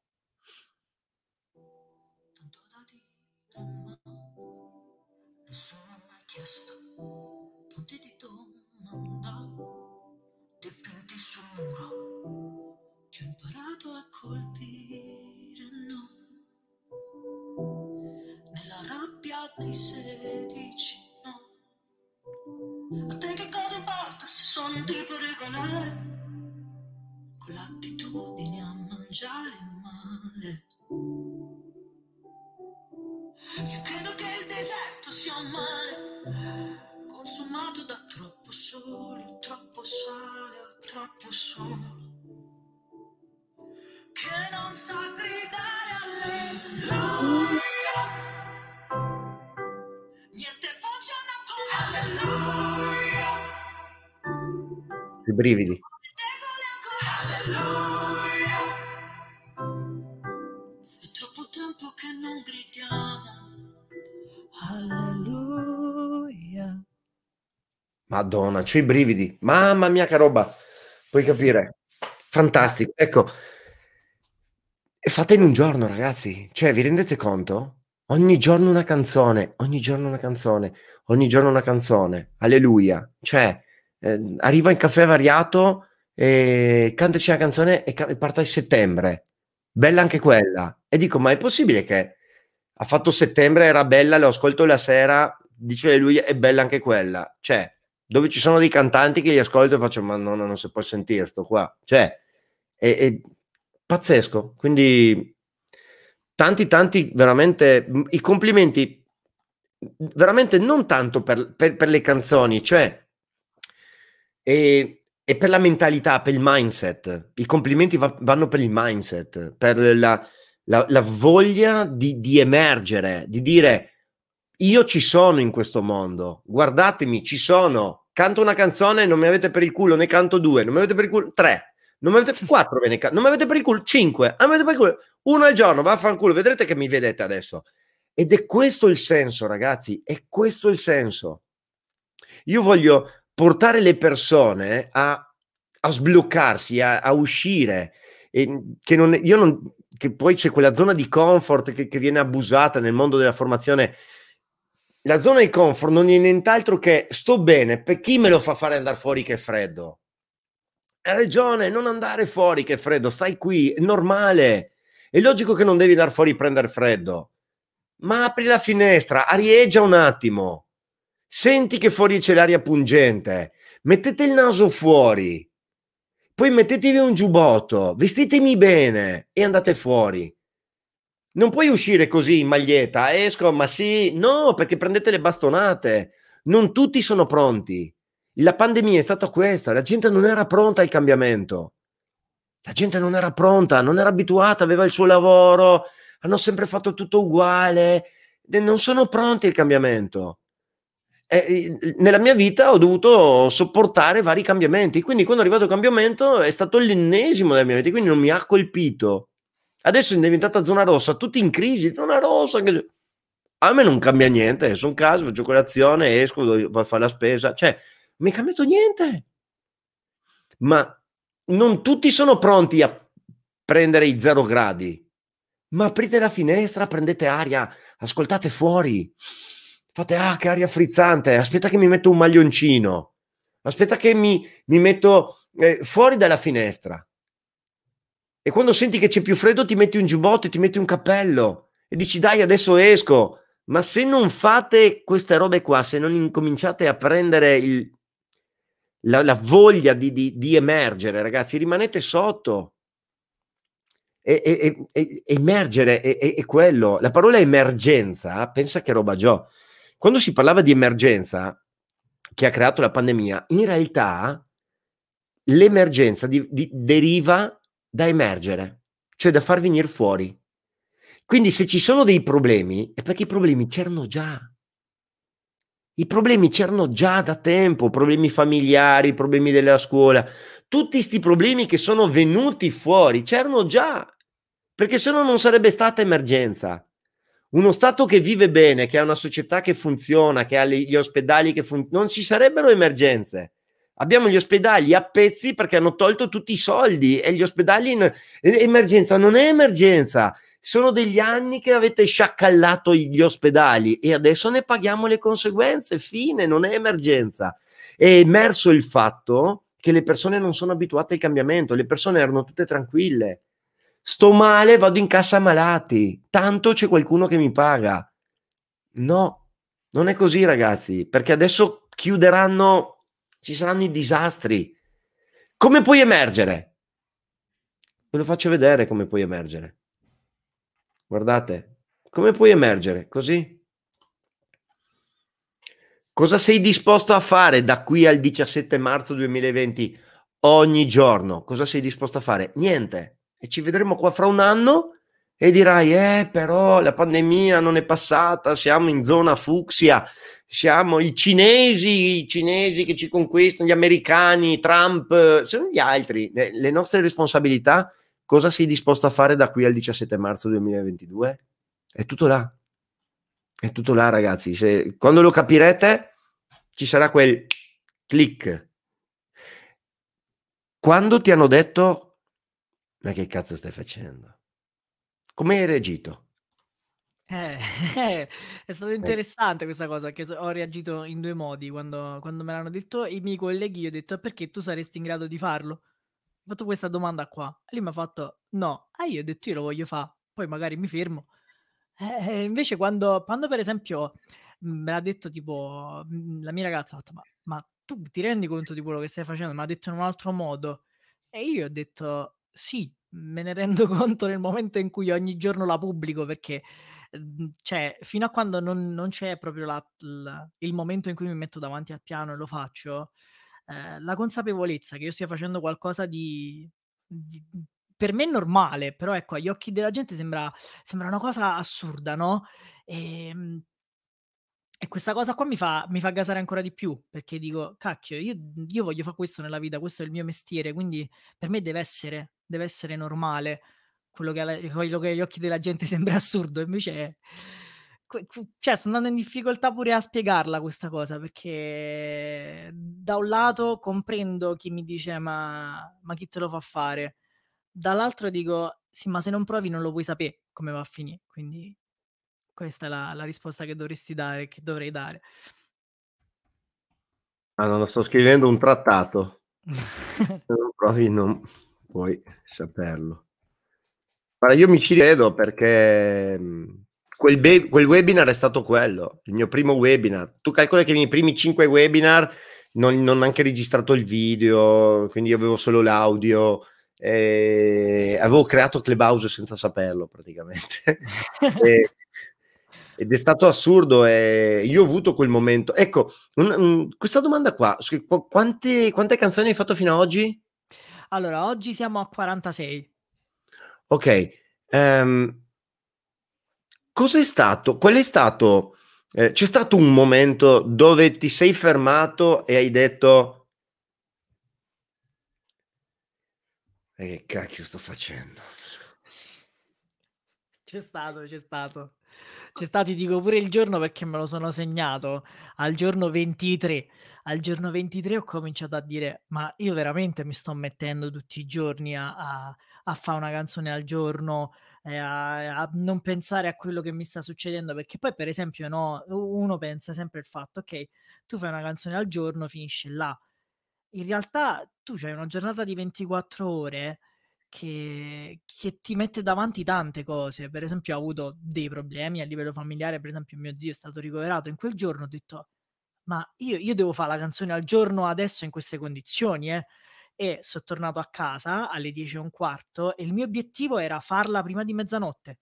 Dipinti sul muro che ho imparato a colpire. anni sedici no. A te che cosa importa se sono un tipo regolare? Con l'attitudine a mangiare male. Se credo che il deserto sia un mare, consumato da troppo sole, troppo sale, troppo sole, che non sa gridare alle I brividi. Alleluia. È troppo tempo che non gridiamo. Alleluia. Madonna, c'ho i brividi. Mamma mia che roba. Puoi capire. Fantastico. Ecco. Fate in un giorno, ragazzi. Cioè, vi rendete conto? Ogni giorno una canzone, ogni giorno una canzone, ogni giorno una canzone. Alleluia. Cioè, eh, arriva in caffè variato e cantaci una canzone e, ca- parta in settembre. Bella anche quella. E dico, ma è possibile che ha fatto settembre, era bella, l'ho ascolto la sera, dice alleluia, è bella anche quella. Cioè, dove ci sono dei cantanti che li ascolto e faccio, ma no, no non si può sentire sto qua. Cioè, è, è pazzesco. Quindi tanti, tanti, veramente, i complimenti, veramente non tanto per, per, per le canzoni, cioè, e, e, per la mentalità, per il mindset. I complimenti va, vanno per il mindset, per la, la, la voglia di, di emergere, di dire io ci sono in questo mondo, guardatemi, ci sono. Canto una canzone, non mi avete per il culo, ne canto due, non mi avete per il culo, tre non mi avete 4 bene, non mi avete per il culo 5, non ah, mi avete per il culo uno al giorno, vaffanculo, vedrete che mi vedete adesso. Ed è questo il senso, ragazzi, è questo il senso. Io voglio portare le persone a, a sbloccarsi, a, a uscire. Che, non, non, che poi c'è quella zona di comfort che, che viene abusata nel mondo della formazione. La zona di comfort non è nient'altro che sto bene, per chi me lo fa fare andare fuori che è freddo? hai ragione, non andare fuori che è freddo, stai qui, è normale. È logico che non devi andare fuori a prendere freddo. Ma apri la finestra, arieggia un attimo. Senti che fuori c'è l'aria pungente. Mettete il naso fuori. Poi mettetevi un giubbotto, vestitemi bene e andate fuori. Non puoi uscire così in maglietta, esco, ma sì, no, perché prendete le bastonate. Non tutti sono pronti. La pandemia è stata questa, la gente non era pronta al cambiamento. La gente non era pronta, non era abituata, aveva il suo lavoro, hanno sempre fatto tutto uguale, non sono pronti al cambiamento. E nella mia vita ho dovuto sopportare vari cambiamenti, quindi quando è arrivato il cambiamento è stato l'ennesimo della mia vita, quindi non mi ha colpito. Adesso è diventata zona rossa, tutti in crisi, zona rossa. A me non cambia niente, sono un caso, faccio colazione, esco, vado a fare la spesa, cioè mi è cambiato niente. Ma non tutti sono pronti a prendere i zero gradi. Ma aprite la finestra, prendete aria, ascoltate fuori. Fate, ah, che aria frizzante. Aspetta che mi metto un maglioncino. Aspetta che mi, mi metto eh, fuori dalla finestra. E quando senti che c'è più freddo, ti metti un giubbotto, e ti metti un cappello e dici, dai, adesso esco. Ma se non fate queste robe qua, se non incominciate a prendere il, la, la voglia di, di, di, emergere, ragazzi, rimanete sotto. E, e, e emergere è, è, quello. La parola emergenza, pensa che roba giò. Quando si parlava di emergenza che ha creato la pandemia, in realtà l'emergenza di, deriva da emergere, cioè da far venire fuori. Quindi se ci sono dei problemi, è perché i problemi c'erano già. I problemi c'erano già da tempo, problemi familiari, problemi della scuola, tutti questi problemi che sono venuti fuori c'erano già, perché se no non sarebbe stata emergenza. Uno Stato che vive bene, che ha una società che funziona, che ha gli ospedali che funzionano, non ci sarebbero emergenze. Abbiamo gli ospedali a pezzi perché hanno tolto tutti i soldi e gli ospedali in emergenza non è emergenza sono degli anni che avete sciacallato gli ospedali e adesso ne paghiamo le conseguenze, fine, non è emergenza. È emerso il fatto che le persone non sono abituate al cambiamento, le persone erano tutte tranquille. Sto male, vado in cassa malati, tanto c'è qualcuno che mi paga. No, non è così ragazzi, perché adesso chiuderanno, ci saranno i disastri. Come puoi emergere? Ve lo faccio vedere come puoi emergere. Guardate, come puoi emergere così? Cosa sei disposto a fare da qui al 17 marzo 2020 ogni giorno? Cosa sei disposto a fare? Niente. E ci vedremo qua fra un anno e dirai, eh però la pandemia non è passata, siamo in zona fucsia, siamo i cinesi, i cinesi che ci conquistano, gli americani, Trump, sono gli altri. Le nostre responsabilità Cosa sei disposto a fare da qui al 17 marzo 2022? È tutto là. È tutto là, ragazzi. Se, quando lo capirete, ci sarà quel click. Quando ti hanno detto, ma che cazzo stai facendo? Come hai reagito? Eh, eh, è stata eh. interessante questa cosa perché ho reagito in due modi quando, quando me l'hanno detto i miei colleghi io ho detto ah, perché tu saresti in grado di farlo ho fatto questa domanda qua. E lì mi ha fatto no. E io ho detto io lo voglio fare, poi magari mi fermo. E eh, eh, invece quando, quando, per esempio mhmm, me l'ha detto tipo mhmm, la mia ragazza ha detto ma, ma tu ti rendi conto di quello che stai facendo? Me l'ha detto in un altro modo. E io ho detto sì, me ne rendo conto nel momento in cui ogni giorno la pubblico perché mhmm, cioè, fino a quando non, non c'è proprio la, la, il momento in cui mi metto davanti al piano e lo faccio, eh, la consapevolezza che io stia facendo qualcosa di, di per me normale, però ecco, agli occhi della gente sembra, sembra una cosa assurda, no? E, ehm, e questa cosa qua mi fa, mi fa, gasare ancora di più, perché dico, cacchio, io, io, voglio fare questo nella vita, questo è il mio mestiere, quindi per me deve essere, deve essere normale quello che, quello che agli occhi della gente sembra assurdo, invece è cioè, sto andando in difficoltà pure a spiegarla questa cosa perché da un lato comprendo chi mi dice ma, ma chi te lo fa fare, dall'altro dico sì ma se non provi non lo puoi sapere come va a finire, quindi questa è la, la risposta che dovresti dare, che dovrei dare. ma ah, non lo sto scrivendo un trattato, se non provi non puoi saperlo. Allora, io mi ci credo perché mhmm, Quel, be- quel, webinar è stato quello, il mio primo webinar. Tu calcoli che i miei primi cinque webinar non, non ho anche registrato il video, quindi io avevo solo l'audio. Eh, avevo creato Clubhouse senza saperlo praticamente. e, eh, ed è stato assurdo. E eh, io ho avuto quel momento. Ecco, un, un, questa domanda qua, quante, quante canzoni hai fatto fino ad oggi? Allora, oggi siamo a 46. Ok. Um, cos'è stato? Qual è stato? Eh, c'è stato un momento dove ti sei fermato e hai detto: E eh, che cacchio sto facendo? Sì. C'è stato, c'è stato. C'è stato, ti dico pure il giorno perché me lo sono segnato al giorno 23. Al giorno 23 ho cominciato a dire: Ma io veramente mi sto mettendo tutti i giorni a, a, a fare una canzone al giorno, eh, a, a, non pensare a quello che mi sta succedendo, perché poi per esempio no, uno pensa sempre al fatto, ok, tu fai una canzone al giorno, finisce là. In realtà tu hai una giornata di 24 ore che, che, ti mette davanti tante cose. Per esempio, ho avuto dei problemi a livello familiare. Per esempio, mio zio è stato ricoverato. In quel giorno ho detto: Ma io, io devo fare la canzone al giorno adesso in queste condizioni, eh? e sono tornato a casa alle 10 e un quarto e il mio obiettivo era farla prima di mezzanotte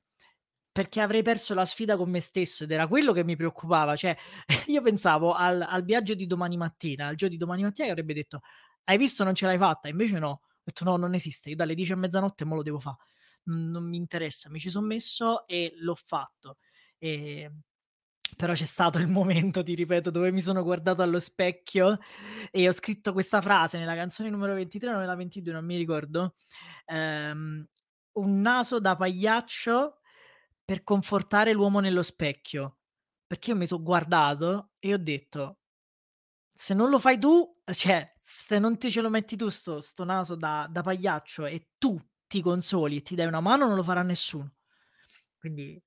perché avrei perso la sfida con me stesso ed era quello che mi preoccupava. Cioè, io pensavo al, al viaggio di domani mattina, al giorno di domani mattina che avrebbe detto hai visto non ce l'hai fatta, invece no, ho detto no, non esiste, io dalle 10 a mezzanotte me lo devo fare, non mi interessa, mi ci sono messo e l'ho fatto. E ehm, però c'è stato il momento, ti ripeto, dove mi sono guardato allo specchio e ho scritto questa frase nella canzone numero 23 o nella 22, non mi ricordo, ehm, un naso da pagliaccio per confortare l'uomo nello specchio, perché io mi sono guardato e ho detto, se non lo fai tu, cioè, se non ti ce lo metti tu sto, sto naso da, da pagliaccio e tu ti consoli e ti dai una mano, non lo farà nessuno. Quindi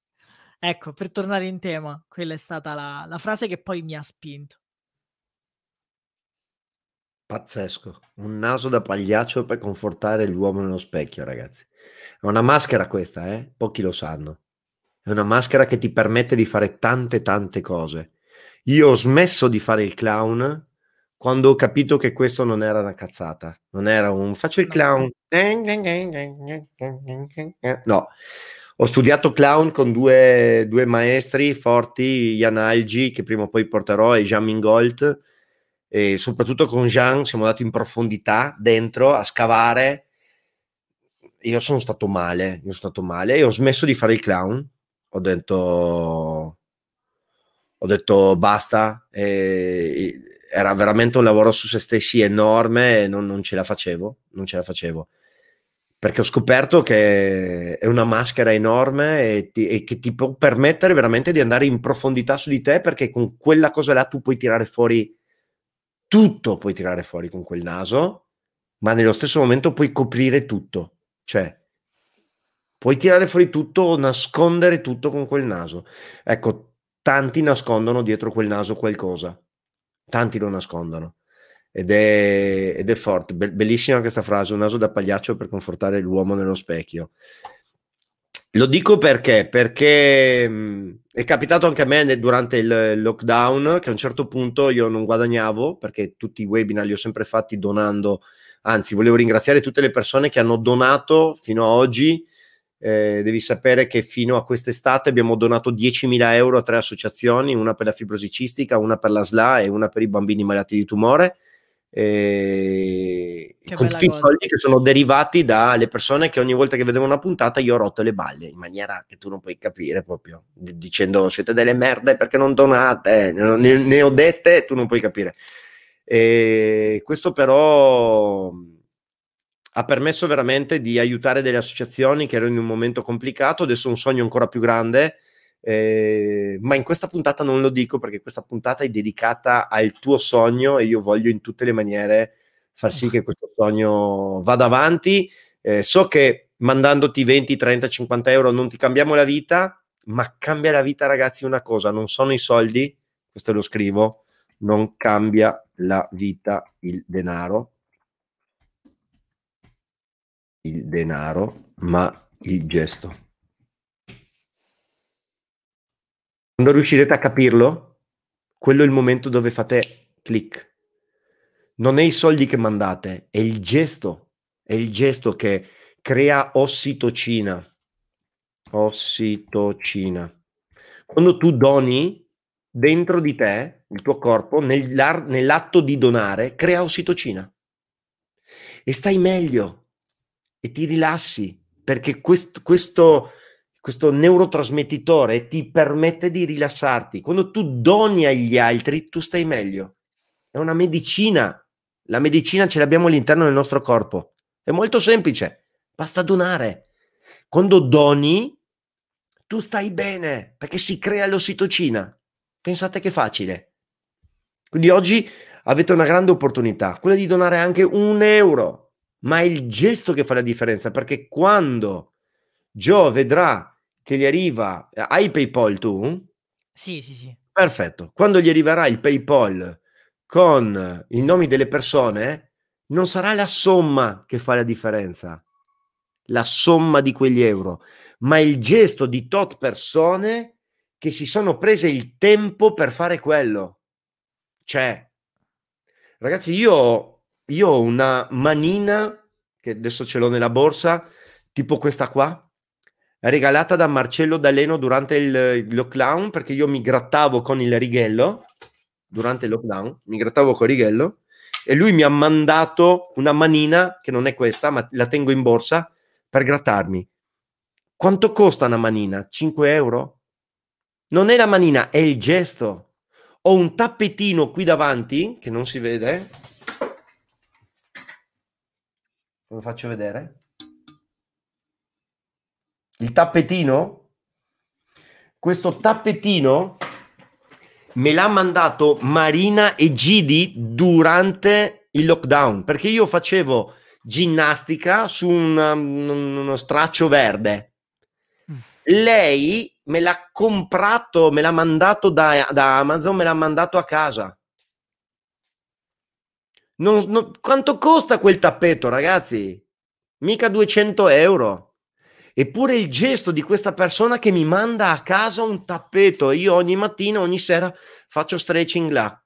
Ecco, per tornare in tema, quella è stata la, la frase che poi mi ha spinto. Pazzesco, un naso da pagliaccio per confortare l'uomo nello specchio, ragazzi. È una maschera questa, eh? Pochi lo sanno. È una maschera che ti permette di fare tante, tante cose. Io ho smesso di fare il clown quando ho capito che questo non era una cazzata. Non era un faccio il clown. No, ho studiato clown con due, due maestri forti, Jan Algi, che prima o poi porterò, e Jean Mingolt, e soprattutto con Jean siamo andati in profondità dentro a scavare. Io sono stato male, io sono stato male e ho smesso di fare il clown. Ho detto, ho detto basta, e era veramente un lavoro su se stessi enorme e non, non ce la facevo, non ce la facevo perché ho scoperto che è una maschera enorme e, ti, e, che ti può permettere veramente di andare in profondità su di te perché con quella cosa là tu puoi tirare fuori tutto, puoi tirare fuori con quel naso, ma nello stesso momento puoi coprire tutto, cioè puoi tirare fuori tutto, o nascondere tutto con quel naso. Ecco, tanti nascondono dietro quel naso qualcosa, tanti lo nascondono ed è, ed è forte, Be- bellissima questa frase, un naso da pagliaccio per confortare l'uomo nello specchio. Lo dico perché? Perché mh, è capitato anche a me durante il lockdown che a un certo punto io non guadagnavo perché tutti i webinar li ho sempre fatti donando, anzi volevo ringraziare tutte le persone che hanno donato fino a oggi. Eh, devi sapere che fino a quest'estate abbiamo donato 10.000 euro a tre associazioni, una per la fibrosicistica, una per la SLA e una per i bambini malati di tumore eh, con tutti cosa. i soldi che sono derivati dalle persone che ogni volta che vedevo una puntata io ho rotto le balle in maniera che tu non puoi capire proprio dicendo siete delle merde perché non donate ne, ne ho dette tu non puoi capire e ehm, questo però ha permesso veramente di aiutare delle associazioni che erano in un momento complicato adesso un sogno ancora più grande eh, ma in questa puntata non lo dico perché questa puntata è dedicata al tuo sogno e io voglio in tutte le maniere far sì che questo sogno vada avanti. Eh, so che mandandoti 20, 30, 50 euro non ti cambiamo la vita, ma cambia la vita, ragazzi, una cosa: non sono i soldi, questo lo scrivo, non cambia la vita il denaro. Il denaro, ma il gesto. Quando riuscirete a capirlo, quello è il momento dove fate click. Non è i soldi che mandate, è il gesto, è il gesto che crea ossitocina. Ossitocina. Quando tu doni dentro di te, il tuo corpo, nell'atto di donare, crea ossitocina. E stai meglio e ti rilassi perché quest- questo questo neurotrasmettitore ti permette di rilassarti. Quando tu doni agli altri, tu stai meglio. È una medicina. La medicina ce l'abbiamo all'interno del nostro corpo. È molto semplice. Basta donare. Quando doni, tu stai bene perché si crea l'ossitocina. Pensate che facile. Quindi oggi avete una grande opportunità, quella di donare anche un euro, ma è il gesto che fa la differenza perché quando Joe vedrà che gli arriva, eh, hai PayPal tu? Sì, sì, sì. Perfetto. Quando gli arriverà il PayPal con i nomi delle persone, non sarà la somma che fa la differenza, la somma di quegli euro, ma il gesto di tot persone che si sono prese il tempo per fare quello. Cioè, ragazzi, io, io ho una manina, che adesso ce l'ho nella borsa, tipo questa qua, regalata da Marcello D'Aleno durante il lockdown, perché io mi grattavo con il righello, durante il lockdown, mi grattavo con il righello, e lui mi ha mandato una manina, che non è questa, ma la tengo in borsa, per grattarmi. Quanto costa una manina? 5 euro? Non è la manina, è il gesto. Ho un tappetino qui davanti, che non si vede, Ve lo faccio vedere il tappetino, questo tappetino me l'ha mandato Marina e Gidi durante il lockdown, perché io facevo ginnastica su un, um, uno straccio verde. Mm. Lei me l'ha comprato, me l'ha mandato da, da Amazon, me l'ha mandato a casa. Non, non, quanto costa quel tappeto, ragazzi? Mica 200 euro. Eppure il gesto di questa persona che mi manda a casa un tappeto e io ogni mattina, ogni sera faccio stretching là.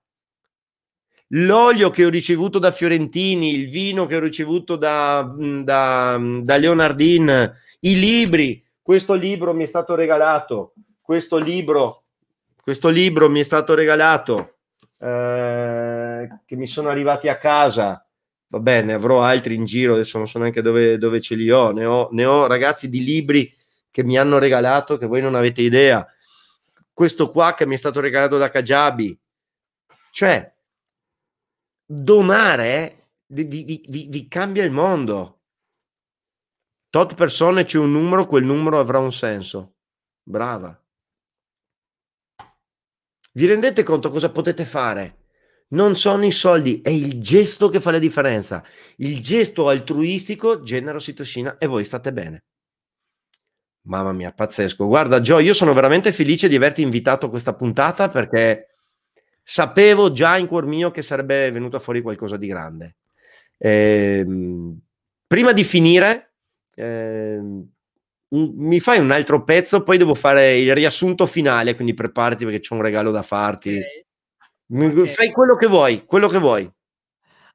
L'olio che ho ricevuto da Fiorentini, il vino che ho ricevuto da, mm, da, mm, da Leonardin, i libri, questo libro mi è stato regalato, questo libro, questo libro mi è stato regalato, eh, che mi sono arrivati a casa, va bene, avrò altri in giro, adesso non so neanche dove, dove ce li ho. Ne, ho. ne, ho, ragazzi di libri che mi hanno regalato che voi non avete idea. Questo qua che mi è stato regalato da Kajabi. Cioè, donare eh, vi, vi, vi, vi cambia il mondo. Tot persone c'è un numero, quel numero avrà un senso. Brava. Vi rendete conto cosa potete fare? non sono i soldi, è il gesto che fa la differenza. Il gesto altruistico genera ossitocina e voi state bene. Mamma mia, pazzesco. Guarda, Gio, io sono veramente felice di averti invitato a questa puntata perché sapevo già in cuor mio che sarebbe venuto fuori qualcosa di grande. Eh, prima di finire, eh, mi fai un altro pezzo, poi devo fare il riassunto finale, quindi preparati perché c'è un regalo da farti. Okay. Okay. Fai quello che vuoi, quello che vuoi.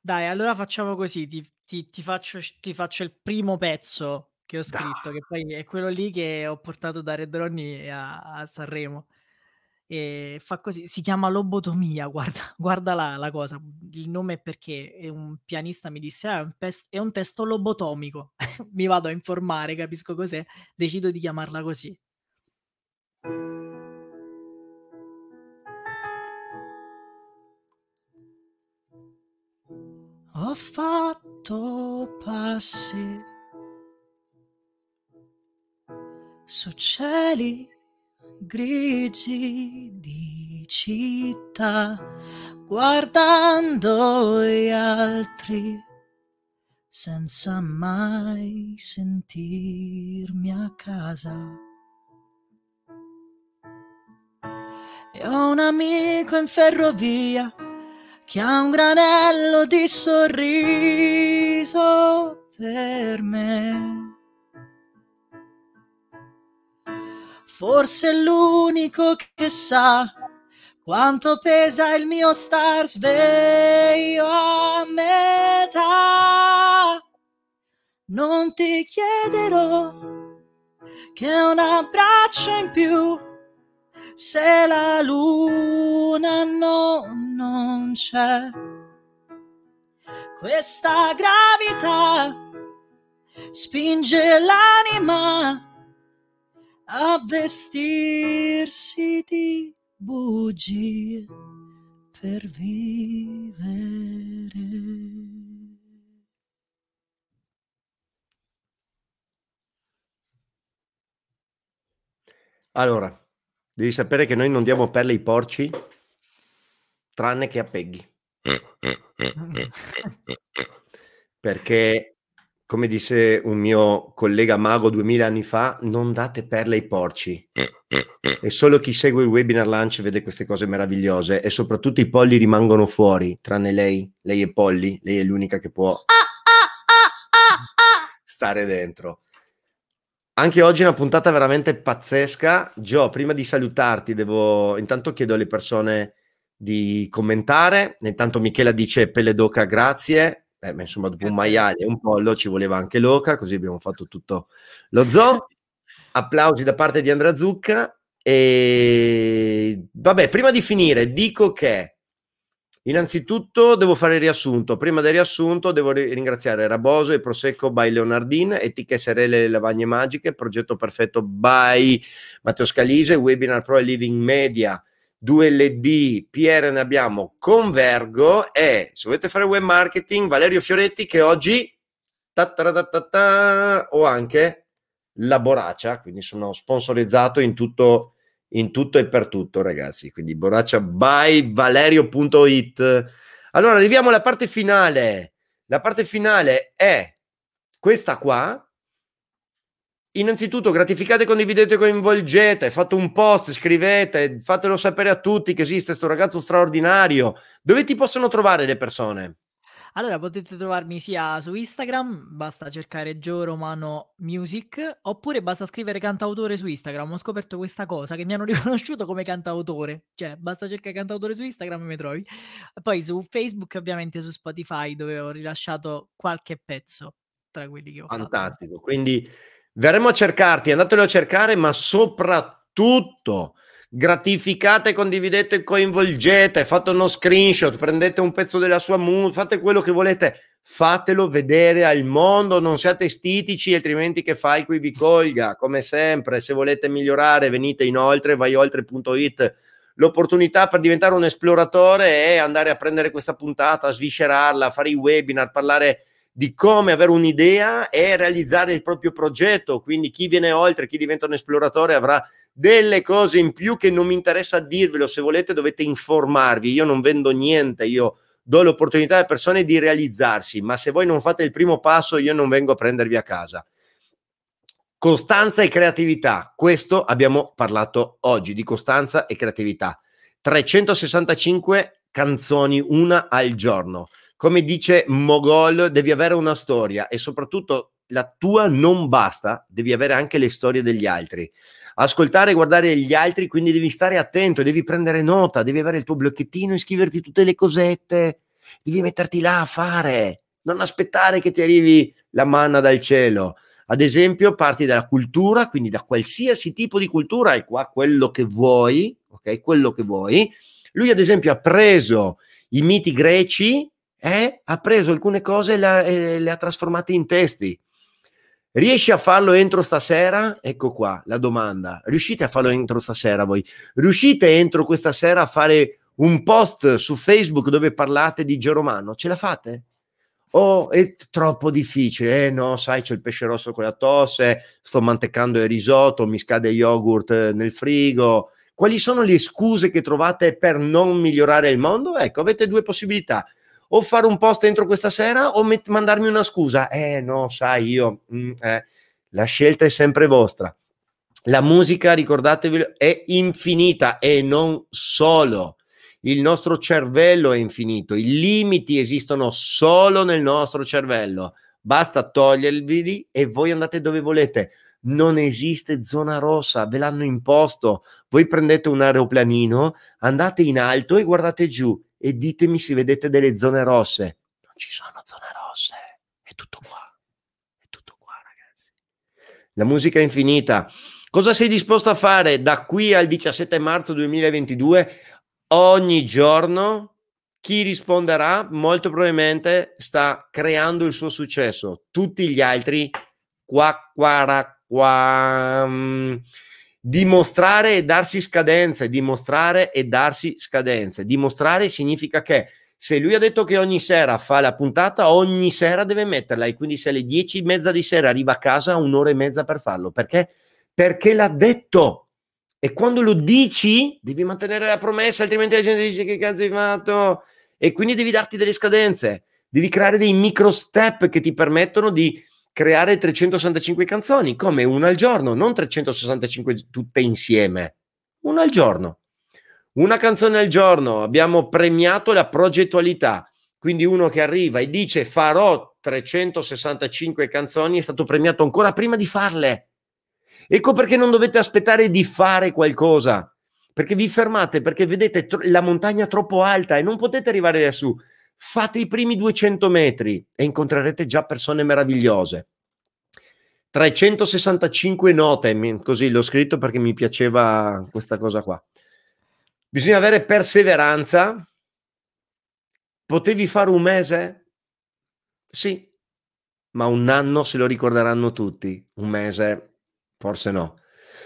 Dai, allora facciamo così, ti, ti, ti, faccio, ti faccio, il primo pezzo che ho scritto, da. che poi è quello lì che ho portato da Red Ronnie a, a Sanremo. E fa così, si chiama Lobotomia, guarda, guarda la, la, cosa, il nome è perché un pianista mi disse ah, è, un pes- è un testo lobotomico, mi vado a informare, capisco cos'è, decido di chiamarla così. ho fatto passi su cieli grigi di città guardando gli altri senza mai sentirmi a casa. E ho un amico in ferrovia che ha un granello di sorriso per me. Forse è l'unico che sa quanto pesa il mio star sveglio a metà. Non ti chiederò che un abbraccio in più se la luna no, non c'è. Questa gravità spinge l'anima a vestirsi di bugie per vivere. Allora, Devi sapere che noi non diamo perle ai porci, tranne che a Peggy. Perché, come disse un mio collega mago duemila anni fa, non date perle ai porci. E solo chi segue il webinar lunch vede queste cose meravigliose. E soprattutto i polli rimangono fuori, tranne lei. Lei è polli, lei è l'unica che può ah, ah, ah, stare dentro. Anche oggi è una puntata veramente pazzesca. Gio, prima di salutarti, devo intanto chiedo alle persone di commentare. Intanto Michela dice Pelle Doca, grazie. Eh, beh, insomma, dopo un maiale e un pollo ci voleva anche Loca, così abbiamo fatto tutto lo zoo. Applausi da parte di Andrea Zucca. E vabbè, prima di finire, dico che Innanzitutto devo fare il riassunto. Prima del riassunto devo ringraziare Raboso e Prosecco by Leonardin, Etiche Serele e Lavagne Magiche, Progetto Perfetto by Matteo Scalise, Webinar Pro e Living Media 2LD, PR ne abbiamo Convergo e se volete fare web marketing Valerio Fioretti che oggi ta ho anche la Boraccia, quindi sono sponsorizzato in tutto il in tutto e per tutto, ragazzi. Quindi borraccia by valerio.it. Allora, arriviamo alla parte finale. La parte finale è questa qua. Innanzitutto gratificate, condividete, coinvolgete, fate un post, scrivete, fatelo sapere a tutti che esiste questo ragazzo straordinario. Dove ti possono trovare le persone? Allora potete trovarmi sia su Instagram, basta cercare Gio Romano Music, oppure basta scrivere cantautore su Instagram. Ho scoperto questa cosa che mi hanno riconosciuto come cantautore, cioè basta cercare cantautore su Instagram e mi trovi. Poi su Facebook e ovviamente su Spotify dove ho rilasciato qualche pezzo tra quelli che ho Fantastico. Fantastico, quindi verremo a cercarti, andatelo a cercare, ma soprattutto gratificate, condividete, coinvolgete, fate uno screenshot, prendete un pezzo della sua musica, fate quello che volete, fatelo vedere al mondo, non siate stitici, altrimenti che fai qui vi colga, come sempre, se volete migliorare venite inoltre, vaioltre.it, l'opportunità per diventare un esploratore è andare a prendere questa puntata, sviscerarla, fare i webinar, parlare di come avere un'idea e realizzare il proprio progetto. Quindi chi viene oltre, chi diventa un esploratore avrà delle cose in più che non mi interessa dirvelo. Se volete dovete informarvi. Io non vendo niente, io do l'opportunità alle persone di realizzarsi, ma se voi non fate il primo passo io non vengo a prendervi a casa. Costanza e creatività. Questo abbiamo parlato oggi di costanza e creatività. 365 canzoni, una al giorno come dice Mogol, devi avere una storia e soprattutto la tua non basta, devi avere anche le storie degli altri. Ascoltare e guardare gli altri, quindi devi stare attento, devi prendere nota, devi avere il tuo blocchettino e scriverti tutte le cosette, devi metterti là a fare, non aspettare che ti arrivi la manna dal cielo. Ad esempio, parti dalla cultura, quindi da qualsiasi tipo di cultura, e qua quello che vuoi, ok? Quello che vuoi. Lui, ad esempio, ha preso i miti greci eh, ha preso alcune cose e le, le ha trasformate in testi. Riesce a farlo entro stasera? Ecco qua la domanda. Riuscite a farlo entro stasera voi? Riuscite entro questa sera a fare un post su Facebook dove parlate di Geromano? Ce la fate? Oh, è troppo difficile. Eh no, sai, c'è il pesce rosso con la tosse, sto mantecando il risotto, mi scade yogurt eh, nel frigo. Quali sono le scuse che trovate per non migliorare il mondo? Ecco, avete due possibilità o fare un post entro questa sera o met- mandarmi una scusa. Eh no, sai, io mh, mm, eh, la scelta è sempre vostra. La musica, ricordatevi, è infinita e non solo. Il nostro cervello è infinito, i limiti esistono solo nel nostro cervello. Basta toglierveli e voi andate dove volete. Non esiste zona rossa, ve l'hanno imposto. Voi prendete un aeroplanino, andate in alto e guardate giù e ditemi se vedete delle zone rosse. Non ci sono zone rosse, è tutto qua. È tutto qua, ragazzi. La musica è infinita. Cosa sei disposto a fare da qui al 17 marzo 2022? Ogni giorno chi risponderà molto probabilmente sta creando il suo successo. Tutti gli altri qua qua ra, qua dimostrare e darsi scadenze, dimostrare e darsi scadenze. Dimostrare significa che se lui ha detto che ogni sera fa la puntata, ogni sera deve metterla e quindi se alle 10 e mezza di sera arriva a casa un'ora e mezza per farlo. Perché? Perché l'ha detto. E quando lo dici devi mantenere la promessa, altrimenti la gente dice che cazzo hai fatto. E quindi devi darti delle scadenze, devi creare dei micro step che ti permettono di creare 365 canzoni, come una al giorno, non 365 tutte insieme, una al giorno. Una canzone al giorno, abbiamo premiato la progettualità, quindi uno che arriva e dice farò 365 canzoni è stato premiato ancora prima di farle. Ecco perché non dovete aspettare di fare qualcosa, perché vi fermate, perché vedete tro- la montagna troppo alta e non potete arrivare lassù. Fate i primi 200 metri e incontrerete già persone meravigliose. 365 note, così l'ho scritto perché mi piaceva questa cosa qua. Bisogna avere perseveranza. Potevi fare un mese? Sì, ma un anno se lo ricorderanno tutti, un mese forse no.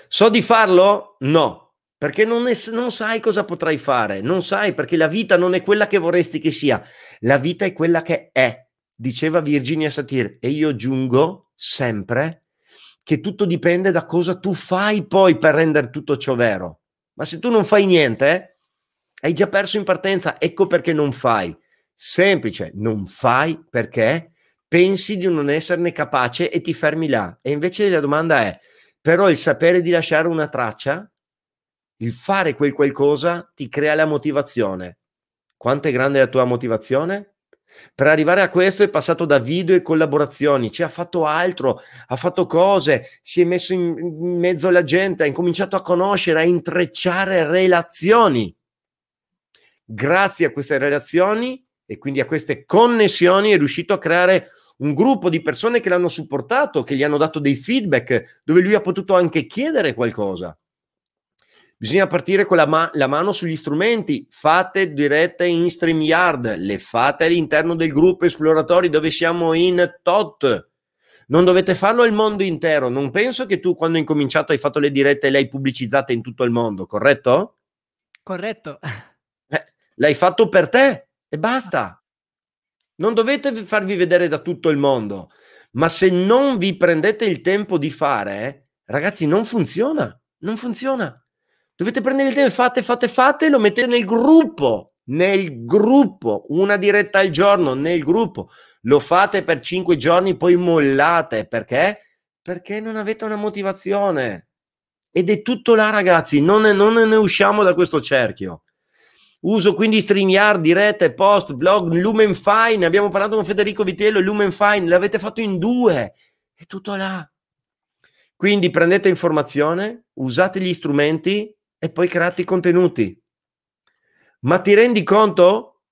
So di farlo? No, perché non, è, non, sai cosa potrai fare, non sai perché la vita non è quella che vorresti che sia, la vita è quella che è, diceva Virginia Satir. E io aggiungo sempre che tutto dipende da cosa tu fai poi per rendere tutto ciò vero. Ma se tu non fai niente, hai già perso in partenza, ecco perché non fai. Semplice, non fai perché pensi di non esserne capace e ti fermi là. E invece la domanda è, però il sapere di lasciare una traccia il fare quel qualcosa ti crea la motivazione. Quanto è grande la tua motivazione? Per arrivare a questo è passato da video e collaborazioni, ci ha fatto altro, ha fatto cose, si è messo in mezzo alla gente, ha incominciato a conoscere, a intrecciare relazioni. Grazie a queste relazioni e quindi a queste connessioni è riuscito a creare un gruppo di persone che l'hanno supportato, che gli hanno dato dei feedback, dove lui ha potuto anche chiedere qualcosa. Bisogna partire con la, ma- la, mano sugli strumenti. Fate dirette in StreamYard, le fate all'interno del gruppo esploratori dove siamo in tot. Non dovete farlo al mondo intero. Non penso che tu quando hai incominciato hai fatto le dirette e le hai pubblicizzate in tutto il mondo, corretto? Corretto. Eh, l'hai fatto per te e basta. Ah. Non dovete farvi vedere da tutto il mondo. Ma se non vi prendete il tempo di fare, ragazzi, non funziona. Non funziona. Dovete prendere il tempo, fate, fate, fate, lo mettete nel gruppo, nel gruppo, una diretta al giorno, nel gruppo. Lo fate per cinque giorni, poi mollate. Perché? Perché non avete una motivazione. Ed è tutto là, ragazzi, non, è, non ne usciamo da questo cerchio. Uso quindi StreamYard, dirette, post, blog, Lumenfine, abbiamo parlato con Federico Vitello, Lumenfine, l'avete fatto in due, è tutto là. Quindi prendete informazione, usate gli strumenti, e poi creati i contenuti. Ma ti rendi conto?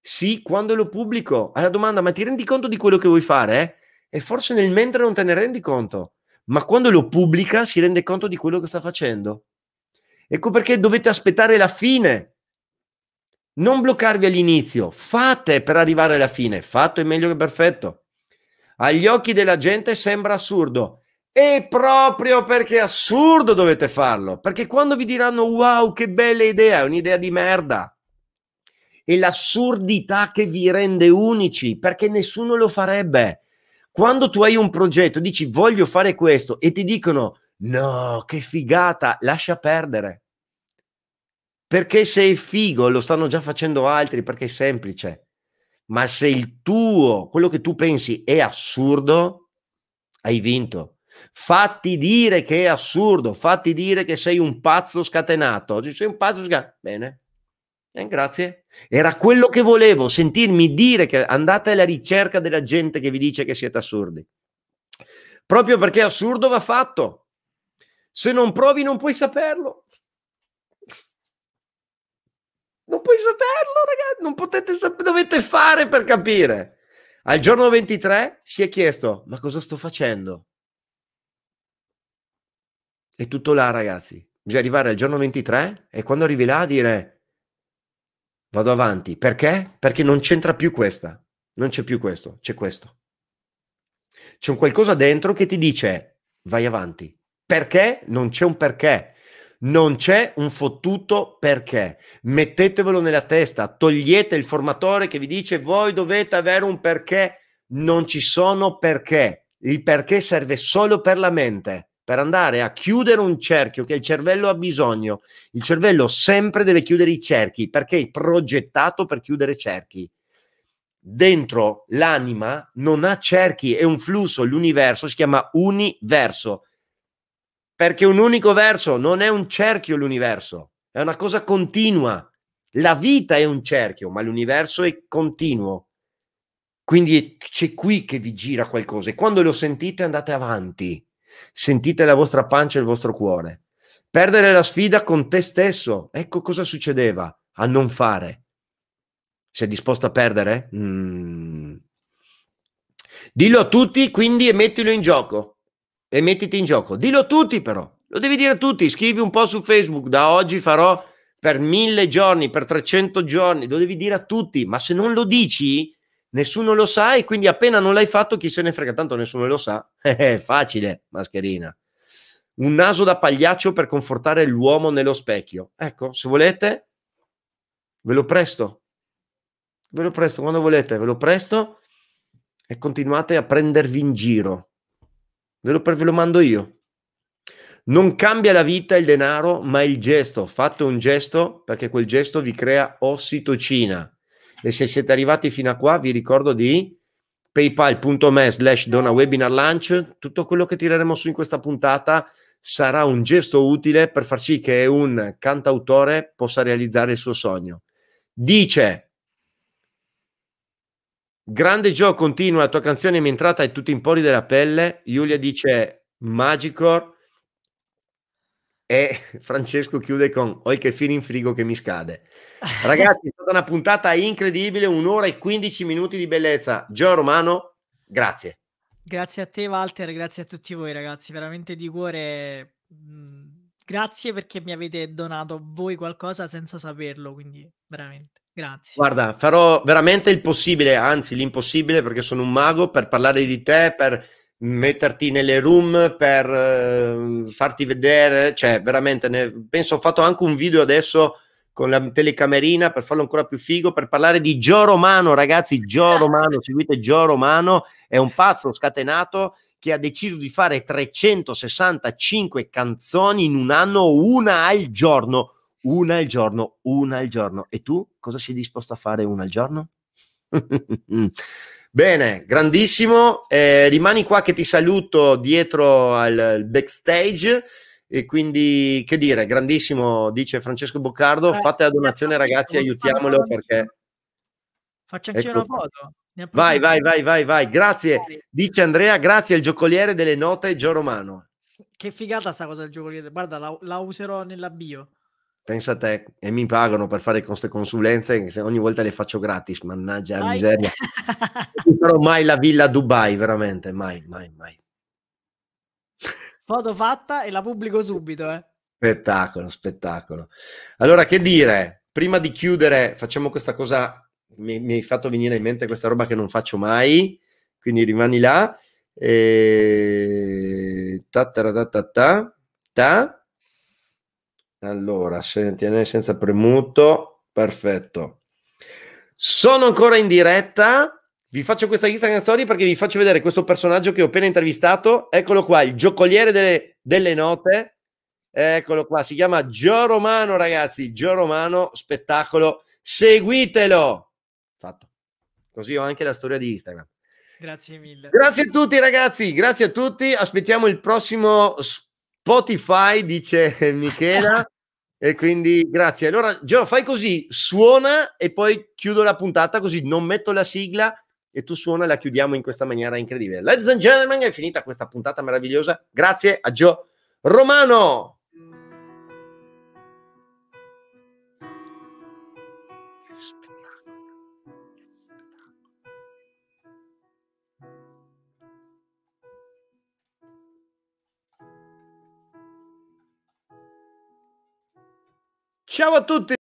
Sì, quando lo pubblico. Alla domanda, ma ti rendi conto di quello che vuoi fare? E forse nel mentre non te ne rendi conto, ma quando lo pubblica si rende conto di quello che sta facendo. Ecco perché dovete aspettare la fine. Non bloccarvi all'inizio, fate per arrivare alla fine. Fatto è meglio che perfetto. Agli occhi della gente sembra assurdo, e proprio perché è assurdo dovete farlo, perché quando vi diranno wow che bella idea, è un'idea di merda. E l'assurdità che vi rende unici, perché nessuno lo farebbe. Quando tu hai un progetto, dici voglio fare questo e ti dicono no, che figata, lascia perdere. Perché se è figo lo stanno già facendo altri, perché è semplice. Ma se il tuo, quello che tu pensi è assurdo, hai vinto Fatti dire che è assurdo, fatti dire che sei un pazzo scatenato. Oggi sei un pazzo scatenato. Bene, eh, grazie. Era quello che volevo, sentirmi dire che andate alla ricerca della gente che vi dice che siete assurdi. Proprio perché è assurdo va fatto. Se non provi non puoi saperlo. Non puoi saperlo, ragazzi, non potete sapere, dovete fare per capire. Al giorno 23 si è chiesto, ma cosa sto facendo? è tutto là, ragazzi. Bisogna arrivare al giorno 23 e quando arrivi là dire vado avanti. Perché? Perché non c'entra più questa. Non c'è più questo, c'è questo. C'è un qualcosa dentro che ti dice vai avanti. Perché? Non c'è un perché. Non c'è un fottuto perché. Mettetevelo nella testa, togliete il formatore che vi dice voi dovete avere un perché. Non ci sono perché. Il perché serve solo per la mente per andare a chiudere un cerchio che il cervello ha bisogno. Il cervello sempre deve chiudere i cerchi perché è progettato per chiudere cerchi. Dentro l'anima non ha cerchi, è un flusso, l'universo si chiama universo. Perché un unico verso non è un cerchio l'universo, è una cosa continua. La vita è un cerchio, ma l'universo è continuo. Quindi c'è qui che vi gira qualcosa e quando lo sentite andate avanti. Sentite la vostra pancia e il vostro cuore. Perdere la sfida con te stesso. Ecco cosa succedeva a non fare. Sei disposto a perdere? Mm. Dillo a tutti, quindi, e mettilo in gioco. E mettiti in gioco. Dillo a tutti, però. Lo devi dire a tutti. Scrivi un po' su Facebook. Da oggi farò per mille giorni, per 300 giorni. Lo devi dire a tutti. Ma se non lo dici, nessuno lo sa e quindi appena non l'hai fatto chi se ne frega, tanto nessuno lo sa. È eh, eh, facile, mascherina. Un naso da pagliaccio per confortare l'uomo nello specchio. Ecco, se volete, ve lo presto. Ve lo presto, quando volete, ve lo presto e continuate a prendervi in giro. Ve lo, ve lo mando io. Non cambia la vita il denaro, ma il gesto. Fate un gesto perché quel gesto vi crea ossitocina e se siete arrivati fino a qua, vi ricordo di paypal.me slash dona webinar launch. Tutto quello che tireremo su in questa puntata sarà un gesto utile per far sì che un cantautore possa realizzare il suo sogno. Dice, grande Joe, continua, la tua canzone mi è entrata ai tutti i pori della pelle. Giulia dice, magico, e Francesco chiude con ho il kefir in frigo che mi scade ragazzi è stata una puntata incredibile un'ora e 15 minuti di bellezza Gio Romano grazie grazie a te Walter grazie a tutti voi ragazzi veramente di cuore mm, grazie perché mi avete donato voi qualcosa senza saperlo quindi veramente Grazie. Guarda, farò veramente il possibile, anzi l'impossibile, perché sono un mago per parlare di te, per metterti nelle room per eh, farti vedere, cioè veramente ne, penso ho fatto anche un video adesso con la telecamerina per farlo ancora più figo, per parlare di Gio Romano, ragazzi, Gio Romano, seguite Gio Romano, è un pazzo scatenato che ha deciso di fare 365 canzoni in un anno, una al giorno, una al giorno, una al giorno. E tu cosa sei disposto a fare una al giorno? Mm. Bene, grandissimo. Eh, rimani qua che ti saluto dietro al backstage. E quindi, che dire, grandissimo, dice Francesco Boccardo. Eh, fate la donazione, ragazzi, aiutiamolo perché. Faccio anche ecco. una foto. Vai, vai, vai, vai, vai. Grazie. Dice Andrea, grazie al giocoliere delle note Gio Romano. Che figata sta cosa del giocoliere. Guarda, la, la userò nella bio. Pensa a te, e mi pagano per fare queste consulenze, se ogni volta le faccio gratis, mannaggia la miseria. non farò mai la villa a Dubai, veramente, mai, mai, mai. Foto fatta e la pubblico subito, eh. Spettacolo, spettacolo. Allora, che dire? Prima di chiudere, facciamo questa cosa, mi, mi hai fatto venire in mente questa roba che non faccio mai, quindi rimani là. E... Ta, ta, ta, ta, ta, ta. Allora, tieni eh, senza premuto, perfetto. Sono ancora in diretta. Vi faccio questa Instagram story perché vi faccio vedere questo personaggio che ho appena intervistato. Eccolo qua, il giocoliere delle, delle note. Eccolo qua, si chiama Gio Romano, ragazzi. Gio Romano, spettacolo. Seguitelo. Fatto. Così ho anche la storia di Instagram. Grazie mille. Grazie a tutti, ragazzi. Grazie a tutti. Aspettiamo il prossimo spettacolo. Spotify, dice Michela. e quindi grazie. Allora, Gio, fai così, suona e poi chiudo la puntata così non metto la sigla e tu suona e la chiudiamo in questa maniera incredibile. Ladies and gentlemen, è finita questa puntata meravigliosa. Grazie a Gio Romano. Ciao a tutti!